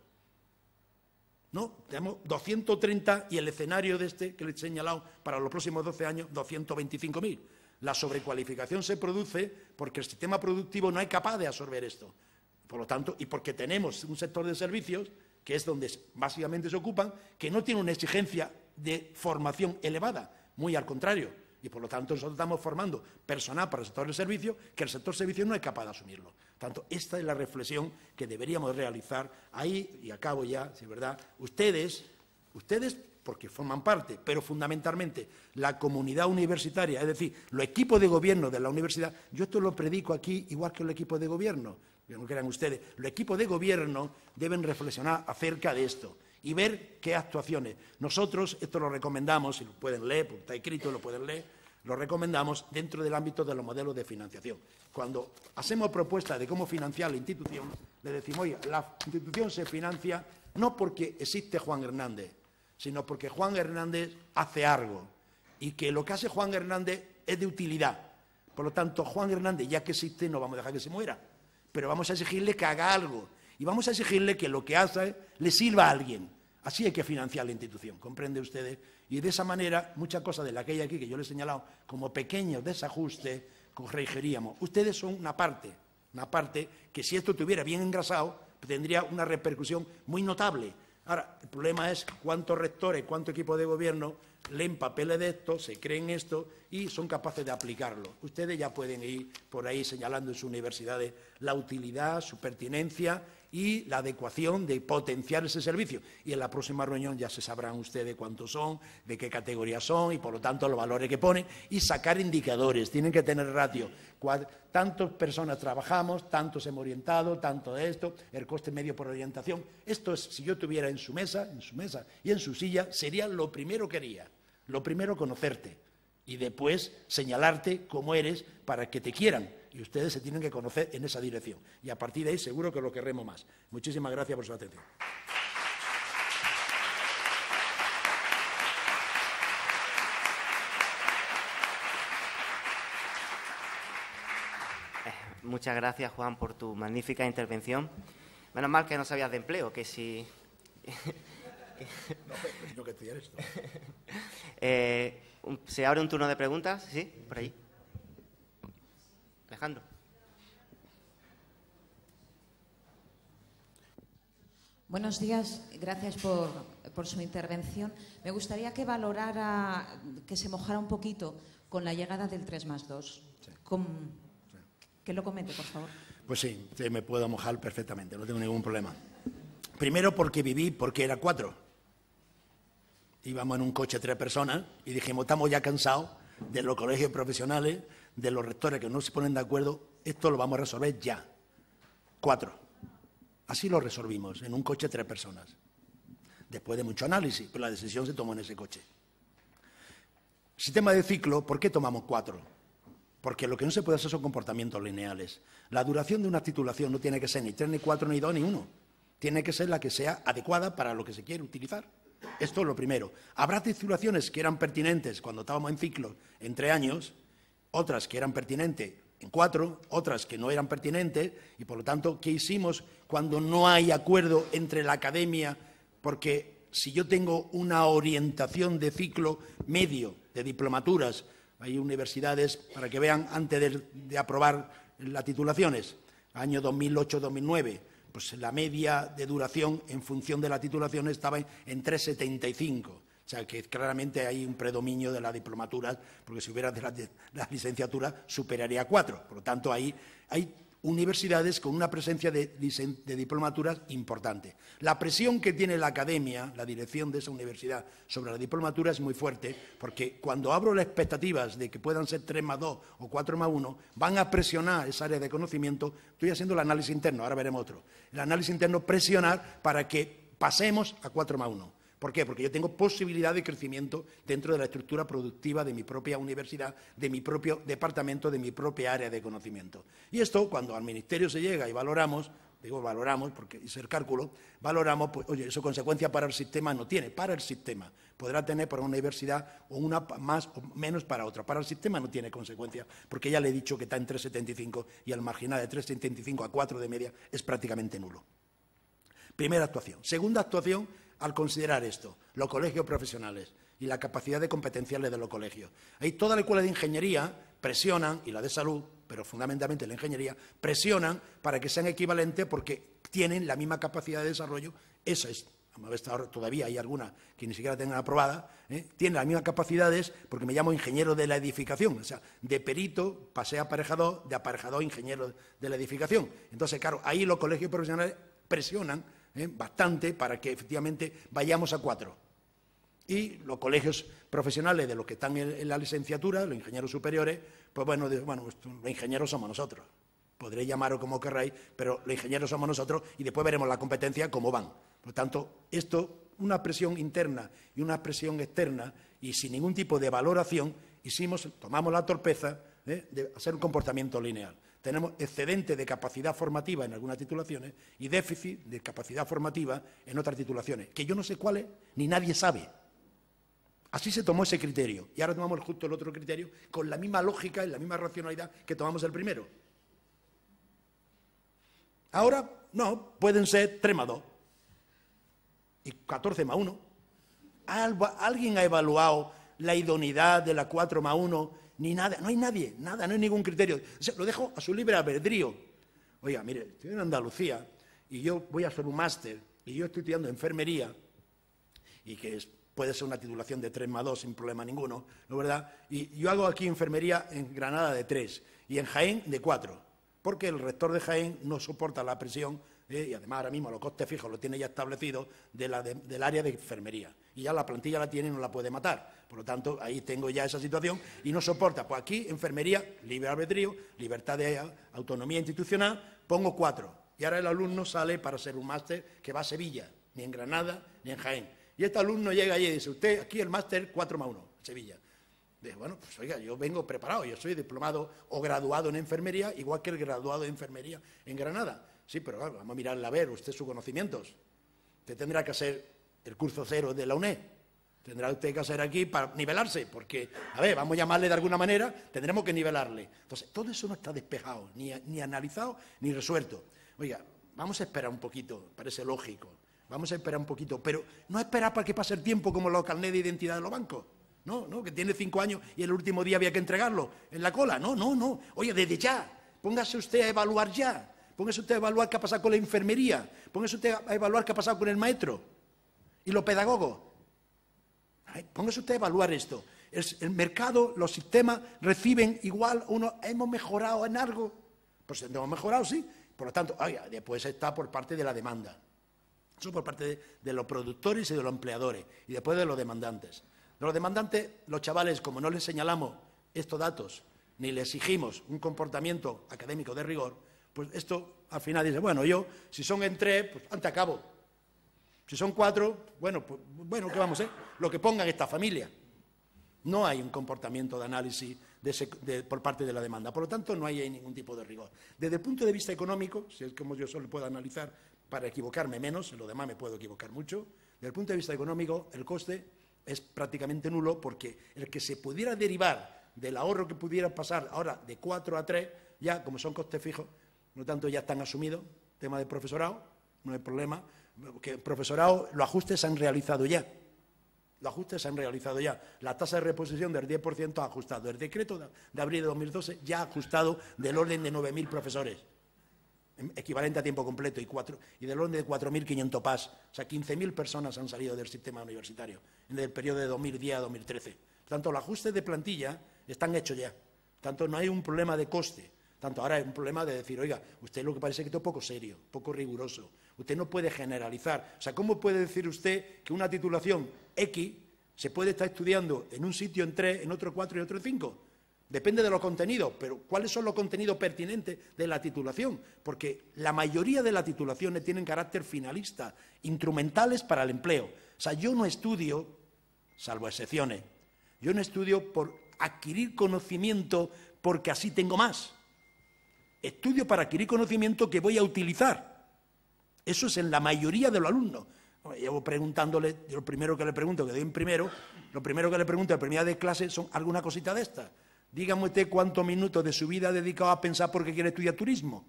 No, tenemos 230 y el escenario de este que le he señalado para los próximos 12 años, 225.000. La sobrecualificación se produce porque el sistema productivo no es capaz de absorber esto. Por lo tanto, y porque tenemos un sector de servicios, que es donde básicamente se ocupan, que no tiene una exigencia de formación elevada, muy al contrario. Y por lo tanto nosotros estamos formando personal para el sector del servicio que el sector servicio no es capaz de asumirlo. tanto, esta es la reflexión que deberíamos realizar ahí, y acabo ya, si es verdad, ustedes, ustedes porque forman parte, pero fundamentalmente la comunidad universitaria, es decir, los equipos de gobierno de la universidad, yo esto lo predico aquí igual que los equipos de gobierno, que no crean ustedes, los equipos de gobierno deben reflexionar acerca de esto y ver qué actuaciones. Nosotros, esto lo recomendamos, si lo pueden leer, porque está escrito, lo pueden leer, lo recomendamos dentro del ámbito de los modelos de financiación. Cuando hacemos propuestas de cómo financiar la institución, le decimos, oye, la institución se financia no porque existe Juan Hernández, sino porque Juan Hernández hace algo y que lo que hace Juan Hernández es de utilidad. Por lo tanto, Juan Hernández, ya que existe, no vamos a dejar que se muera, pero vamos a exigirle que haga algo y vamos a exigirle que lo que hace le sirva a alguien. Así hay que financiar la institución, comprende ustedes. Y de esa manera, muchas cosas de la que hay aquí que yo le he señalado como pequeños desajustes, corregiríamos. Ustedes son una parte, una parte que si esto estuviera bien engrasado, tendría una repercusión muy notable. Ahora, el problema es cuántos rectores, cuánto equipo de gobierno leen papeles de esto, se creen esto y son capaces de aplicarlo. Ustedes ya pueden ir por ahí señalando en sus universidades la utilidad, su pertinencia y la adecuación de potenciar ese servicio. Y en la próxima reunión ya se sabrán ustedes cuántos son, de qué categoría son y por lo tanto los valores que ponen y sacar indicadores. Tienen que tener ratio. Tantas personas trabajamos, tantos hemos orientado, tanto de esto, el coste medio por orientación. Esto es, si yo tuviera en su mesa, en su mesa y en su silla, sería lo primero que haría. Lo primero conocerte y después señalarte cómo eres para que te quieran y ustedes se tienen que conocer en esa dirección. Y a partir de ahí seguro que lo querremos más. Muchísimas gracias por su atención. Eh, muchas gracias, Juan, por tu magnífica intervención. Menos mal que no sabías de empleo, que si... no, pues, que estudiar esto. Eh, se abre un turno de preguntas, ¿sí? Por ahí. Buenos días, gracias por, su intervención. Me gustaría que valorara, que se mojara un poquito con la llegada del 3 más 2. Que lo comente, por favor. Pues sí, me puedo mojar perfectamente, no tengo ningún problema. Primero porque viví, porque era cuatro. Íbamos en un coche tres personas y dijimos, estamos ya cansados de los colegios profesionales de los rectores que no se ponen de acuerdo, esto lo vamos a resolver ya. Cuatro. Así lo resolvimos, en un coche tres personas. Después de mucho análisis, pero la decisión se tomó en ese coche. Sistema de ciclo, ¿por qué tomamos cuatro? Porque lo que no se puede hacer son comportamientos lineales. La duración de una titulación no tiene que ser ni tres, ni cuatro, ni dos, ni uno. Tiene que ser la que sea adecuada para lo que se quiere utilizar. Esto es lo primero. Habrá titulaciones que eran pertinentes cuando estábamos en ciclo, entre años, otras que eran pertinentes en cuatro, otras que no eran pertinentes, y por lo tanto, ¿qué hicimos cuando no hay acuerdo entre la academia? Porque si yo tengo una orientación de ciclo medio de diplomaturas, hay universidades para que vean antes de, aprobar las titulaciones, año 2008-2009, pues la media de duración en función de la titulación estaba en 375. O sea, que claramente hay un predominio de la diplomatura, porque si hubiera de la, de superaría cuatro. Por lo tanto, hay universidades con una presencia de, diplomaturas importante. La presión que tiene la academia, la dirección de esa universidad sobre la diplomatura es muy fuerte, porque cuando abro las expectativas de que puedan ser tres más dos o 4 más uno, van a presionar esa área de conocimiento. Estoy haciendo el análisis interno, ahora veremos otro. El análisis interno presionar para que pasemos a 4 más uno. ¿Por qué? Porque yo tengo posibilidad de crecimiento dentro de la estructura productiva de mi propia universidad, de mi propio departamento, de mi propia área de conocimiento. Y esto, cuando al ministerio se llega y valoramos, digo valoramos porque es el cálculo, valoramos, pues oye, eso consecuencia para el sistema no tiene, para el sistema. Podrá tener para una universidad o una más o menos para otra. Para el sistema no tiene consecuencia, porque ya le he dicho que está en 3,75 y el marginal de 3,75 a 4 de media es prácticamente nulo. Primera actuación. Segunda actuación al considerar esto, los colegios profesionales y la capacidad de competenciales de los colegios. Ahí toda la escuela de ingeniería presionan, y la de salud, pero fundamentalmente la ingeniería, presionan para que sean equivalentes porque tienen la misma capacidad de desarrollo, esa es todavía hay algunas que ni siquiera tengan aprobada, ¿eh? tienen las mismas capacidades, porque me llamo ingeniero de la edificación, o sea, de perito pasé a aparejador, de aparejador ingeniero de la edificación. Entonces, claro, ahí los colegios profesionales presionan ¿eh? bastante para que efectivamente vayamos a cuatro. Y los colegios profesionales de los que están en, la licenciatura, los ingenieros superiores, pues bueno, bueno pues, los ingenieros somos nosotros. Podréis llamaros como queráis, pero los ingenieros somos nosotros y después veremos la competencia cómo van. Por lo tanto, esto, una presión interna y una presión externa, y sin ningún tipo de valoración, hicimos, tomamos la torpeza ¿eh? de hacer un comportamiento lineal tenemos excedente de capacidad formativa en algunas titulaciones y déficit de capacidad formativa en otras titulaciones, que yo no sé cuáles ni nadie sabe. Así se tomó ese criterio y ahora tomamos justo el otro criterio con la misma lógica y la misma racionalidad que tomamos el primero. Ahora, no, pueden ser 3 más 2 y 14 más 1. ¿Alguien ha evaluado la idoneidad de la 4 más 1 ni nada, no hay nadie, nada, no hay ningún criterio. O lo dejo a su libre albedrío. Oiga, mire, estoy en Andalucía y yo voy a hacer un máster y yo estoy estudiando enfermería y que puede ser una titulación de 3 más 2 sin problema ninguno, ¿no verdad? Y yo hago aquí enfermería en Granada de 3 y en Jaén de 4, porque el rector de Jaén no soporta la presión ¿eh? y además ahora mismo los costes fijos los tiene ya establecidos del área de enfermería. Y ya la plantilla la tiene y no la puede matar. Por lo tanto, ahí tengo ya esa situación y no soporta. Pues aquí, enfermería, libre albedrío, libertad de autonomía institucional, pongo cuatro. Y ahora el alumno sale para hacer un máster que va a Sevilla, ni en Granada, ni en Jaén. Y este alumno llega allí y dice, usted aquí el máster cuatro más uno, Sevilla. bueno, pues oiga, yo vengo preparado, yo soy diplomado o graduado en enfermería, igual que el graduado de enfermería en Granada. Sí, pero vamos a mirarla a ver usted sus conocimientos. Usted tendrá que hacer el curso cero de la UNED. Tendrá usted que hacer aquí para nivelarse, porque, a ver, vamos a llamarle de alguna manera, tendremos que nivelarle. Entonces, todo eso no está despejado, ni, analizado, ni resuelto. Oiga, vamos a esperar un poquito, parece lógico. Vamos a esperar un poquito, pero no esperar para que pase el tiempo como la carnés de identidad de los bancos. No, no, que tiene cinco años y el último día había que entregarlo en la cola. No, no, no. Oye, desde ya, póngase usted a evaluar ya. Póngase usted a evaluar qué ha pasado con la enfermería. Póngase usted a evaluar qué ha pasado con el maestro y los pedagogos. Póngase usted a evaluar esto. El, mercado, los sistemas reciben igual. Uno, ¿Hemos mejorado en algo? Pues hemos mejorado, sí. Por lo tanto, después está por parte de la demanda. Eso por parte de, los productores y de los empleadores. Y después de los demandantes. De los demandantes, los chavales, como no les señalamos estos datos, ni les exigimos un comportamiento académico de rigor, pues esto al final dice, bueno, yo, si son en tres, pues ante acabo. Si son cuatro, bueno, pues, bueno, ¿qué vamos a hacer? Lo que pongan esta familia. No hay un comportamiento de análisis por parte de la demanda. Por lo tanto, no hay, ningún tipo de rigor. Desde el punto de vista económico, si es como yo solo puedo analizar para equivocarme menos, en lo demás me puedo equivocar mucho, desde el punto de vista económico, el coste es prácticamente nulo porque el que se pudiera derivar del ahorro que pudiera pasar ahora de cuatro a tres, ya como son costes fijos, no tanto, ya están asumidos. Tema de profesorado, no hay problema. Que el profesorado, los ajustes se han realizado ya. Los ajustes se han realizado ya. La tasa de reposición del 10% ha ajustado. El decreto de abril de 2012 ya ha ajustado del orden de 9.000 profesores, em, equivalente a tiempo completo, y, cuatro, y del orden de 4.500 PAS. O sea, 15.000 personas han salido del sistema universitario en el periodo de 2010 a 2013. tanto, los ajustes de plantilla están hechos ya. tanto, no hay un problema de coste tanto. Ahora es un problema de decir, oiga, usted lo que parece que es poco serio, poco riguroso. Usted no puede generalizar. O sea, ¿cómo puede decir usted que una titulación X se puede estar estudiando en un sitio en tres, en otro cuatro y en otro cinco? Depende de los contenidos, pero ¿cuáles son los contenidos pertinentes de la titulación? Porque la mayoría de las titulaciones tienen carácter finalista, instrumentales para el empleo. O sea, yo no estudio, salvo excepciones, yo no estudio por adquirir conocimiento porque así tengo más estudio para adquirir conocimiento que voy a utilizar. Eso es en la mayoría de los alumnos. Llevo preguntándole, yo lo primero que le pregunto, que doy en primero, lo primero que le pregunto en primera de clase son alguna cosita de estas. Dígame usted cuántos minutos de su vida ha dedicado a pensar porque quiere estudiar turismo.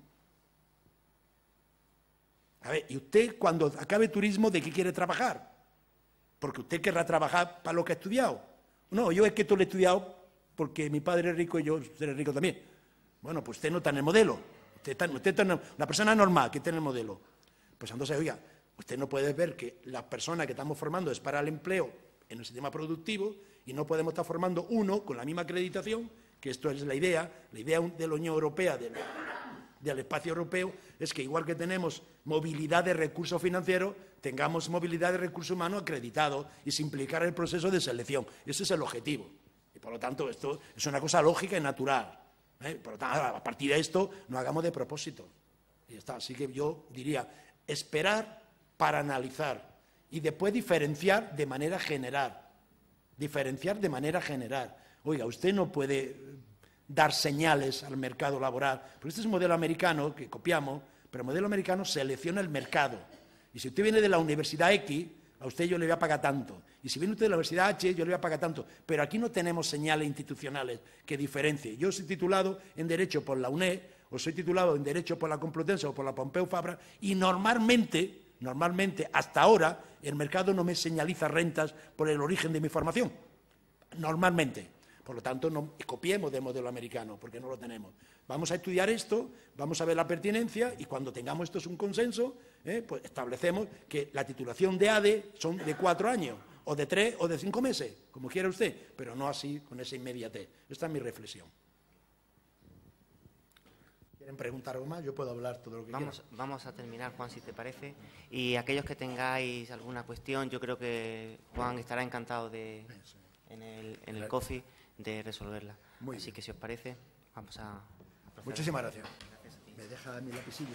A ver, ¿y usted cuando acabe turismo de qué quiere trabajar? Porque usted querrá trabajar para lo que ha estudiado. No, yo es que esto lo he estudiado porque mi padre es rico y yo seré rico también. Bueno, pues usted no está en el modelo. Usted está, una persona normal que está en el modelo. Pues entonces, oiga, usted no puede ver que la persona que estamos formando es para el empleo en el sistema productivo y no podemos estar formando uno con la misma acreditación, que esto es la idea, la idea de la Unión Europea, del, del espacio europeo, es que igual que tenemos movilidad de recursos financieros, tengamos movilidad de recursos humanos acreditados y simplificar implicar el proceso de selección. Ese es el objetivo. Y por lo tanto, esto es una cosa lógica y natural. ¿eh? a partir de esto, no hagamos de propósito. Así que yo diría, esperar para analizar y después diferenciar de manera general. Diferenciar de manera general. Oiga, usted no puede eh, dar señales al mercado laboral, porque este es un modelo americano que copiamos, pero el modelo americano selecciona el mercado. Y si usted viene de la universidad X, a usted yo le voy a pagar tanto. Y si viene usted de la Universidad H, yo le voy a pagar tanto. Pero aquí no tenemos señales institucionales que diferencie. Yo soy titulado en Derecho por la UNED, o soy titulado en Derecho por la Complutense o por la Pompeu Fabra, y normalmente, normalmente, hasta ahora, el mercado no me señaliza rentas por el origen de mi formación. Normalmente. Por lo tanto, no copiemos de modelo americano, porque no lo tenemos. Vamos a estudiar esto, vamos a ver la pertinencia y cuando tengamos esto es un consenso, ¿eh? pues establecemos que la titulación de ADE son de cuatro años o de tres o de cinco meses, como quiera usted, pero no así, con esa inmediatez. Esta es mi reflexión. ¿Quieren preguntar algo más? Yo puedo hablar todo lo que vamos, quieran. Vamos a terminar, Juan, si te parece. Y aquellos que tengáis alguna cuestión, yo creo que Juan estará encantado de, en el, coffee de resolverla. Así que si os parece, vamos a... Muchísimas gracias. ¿Me deja mi lapicillo?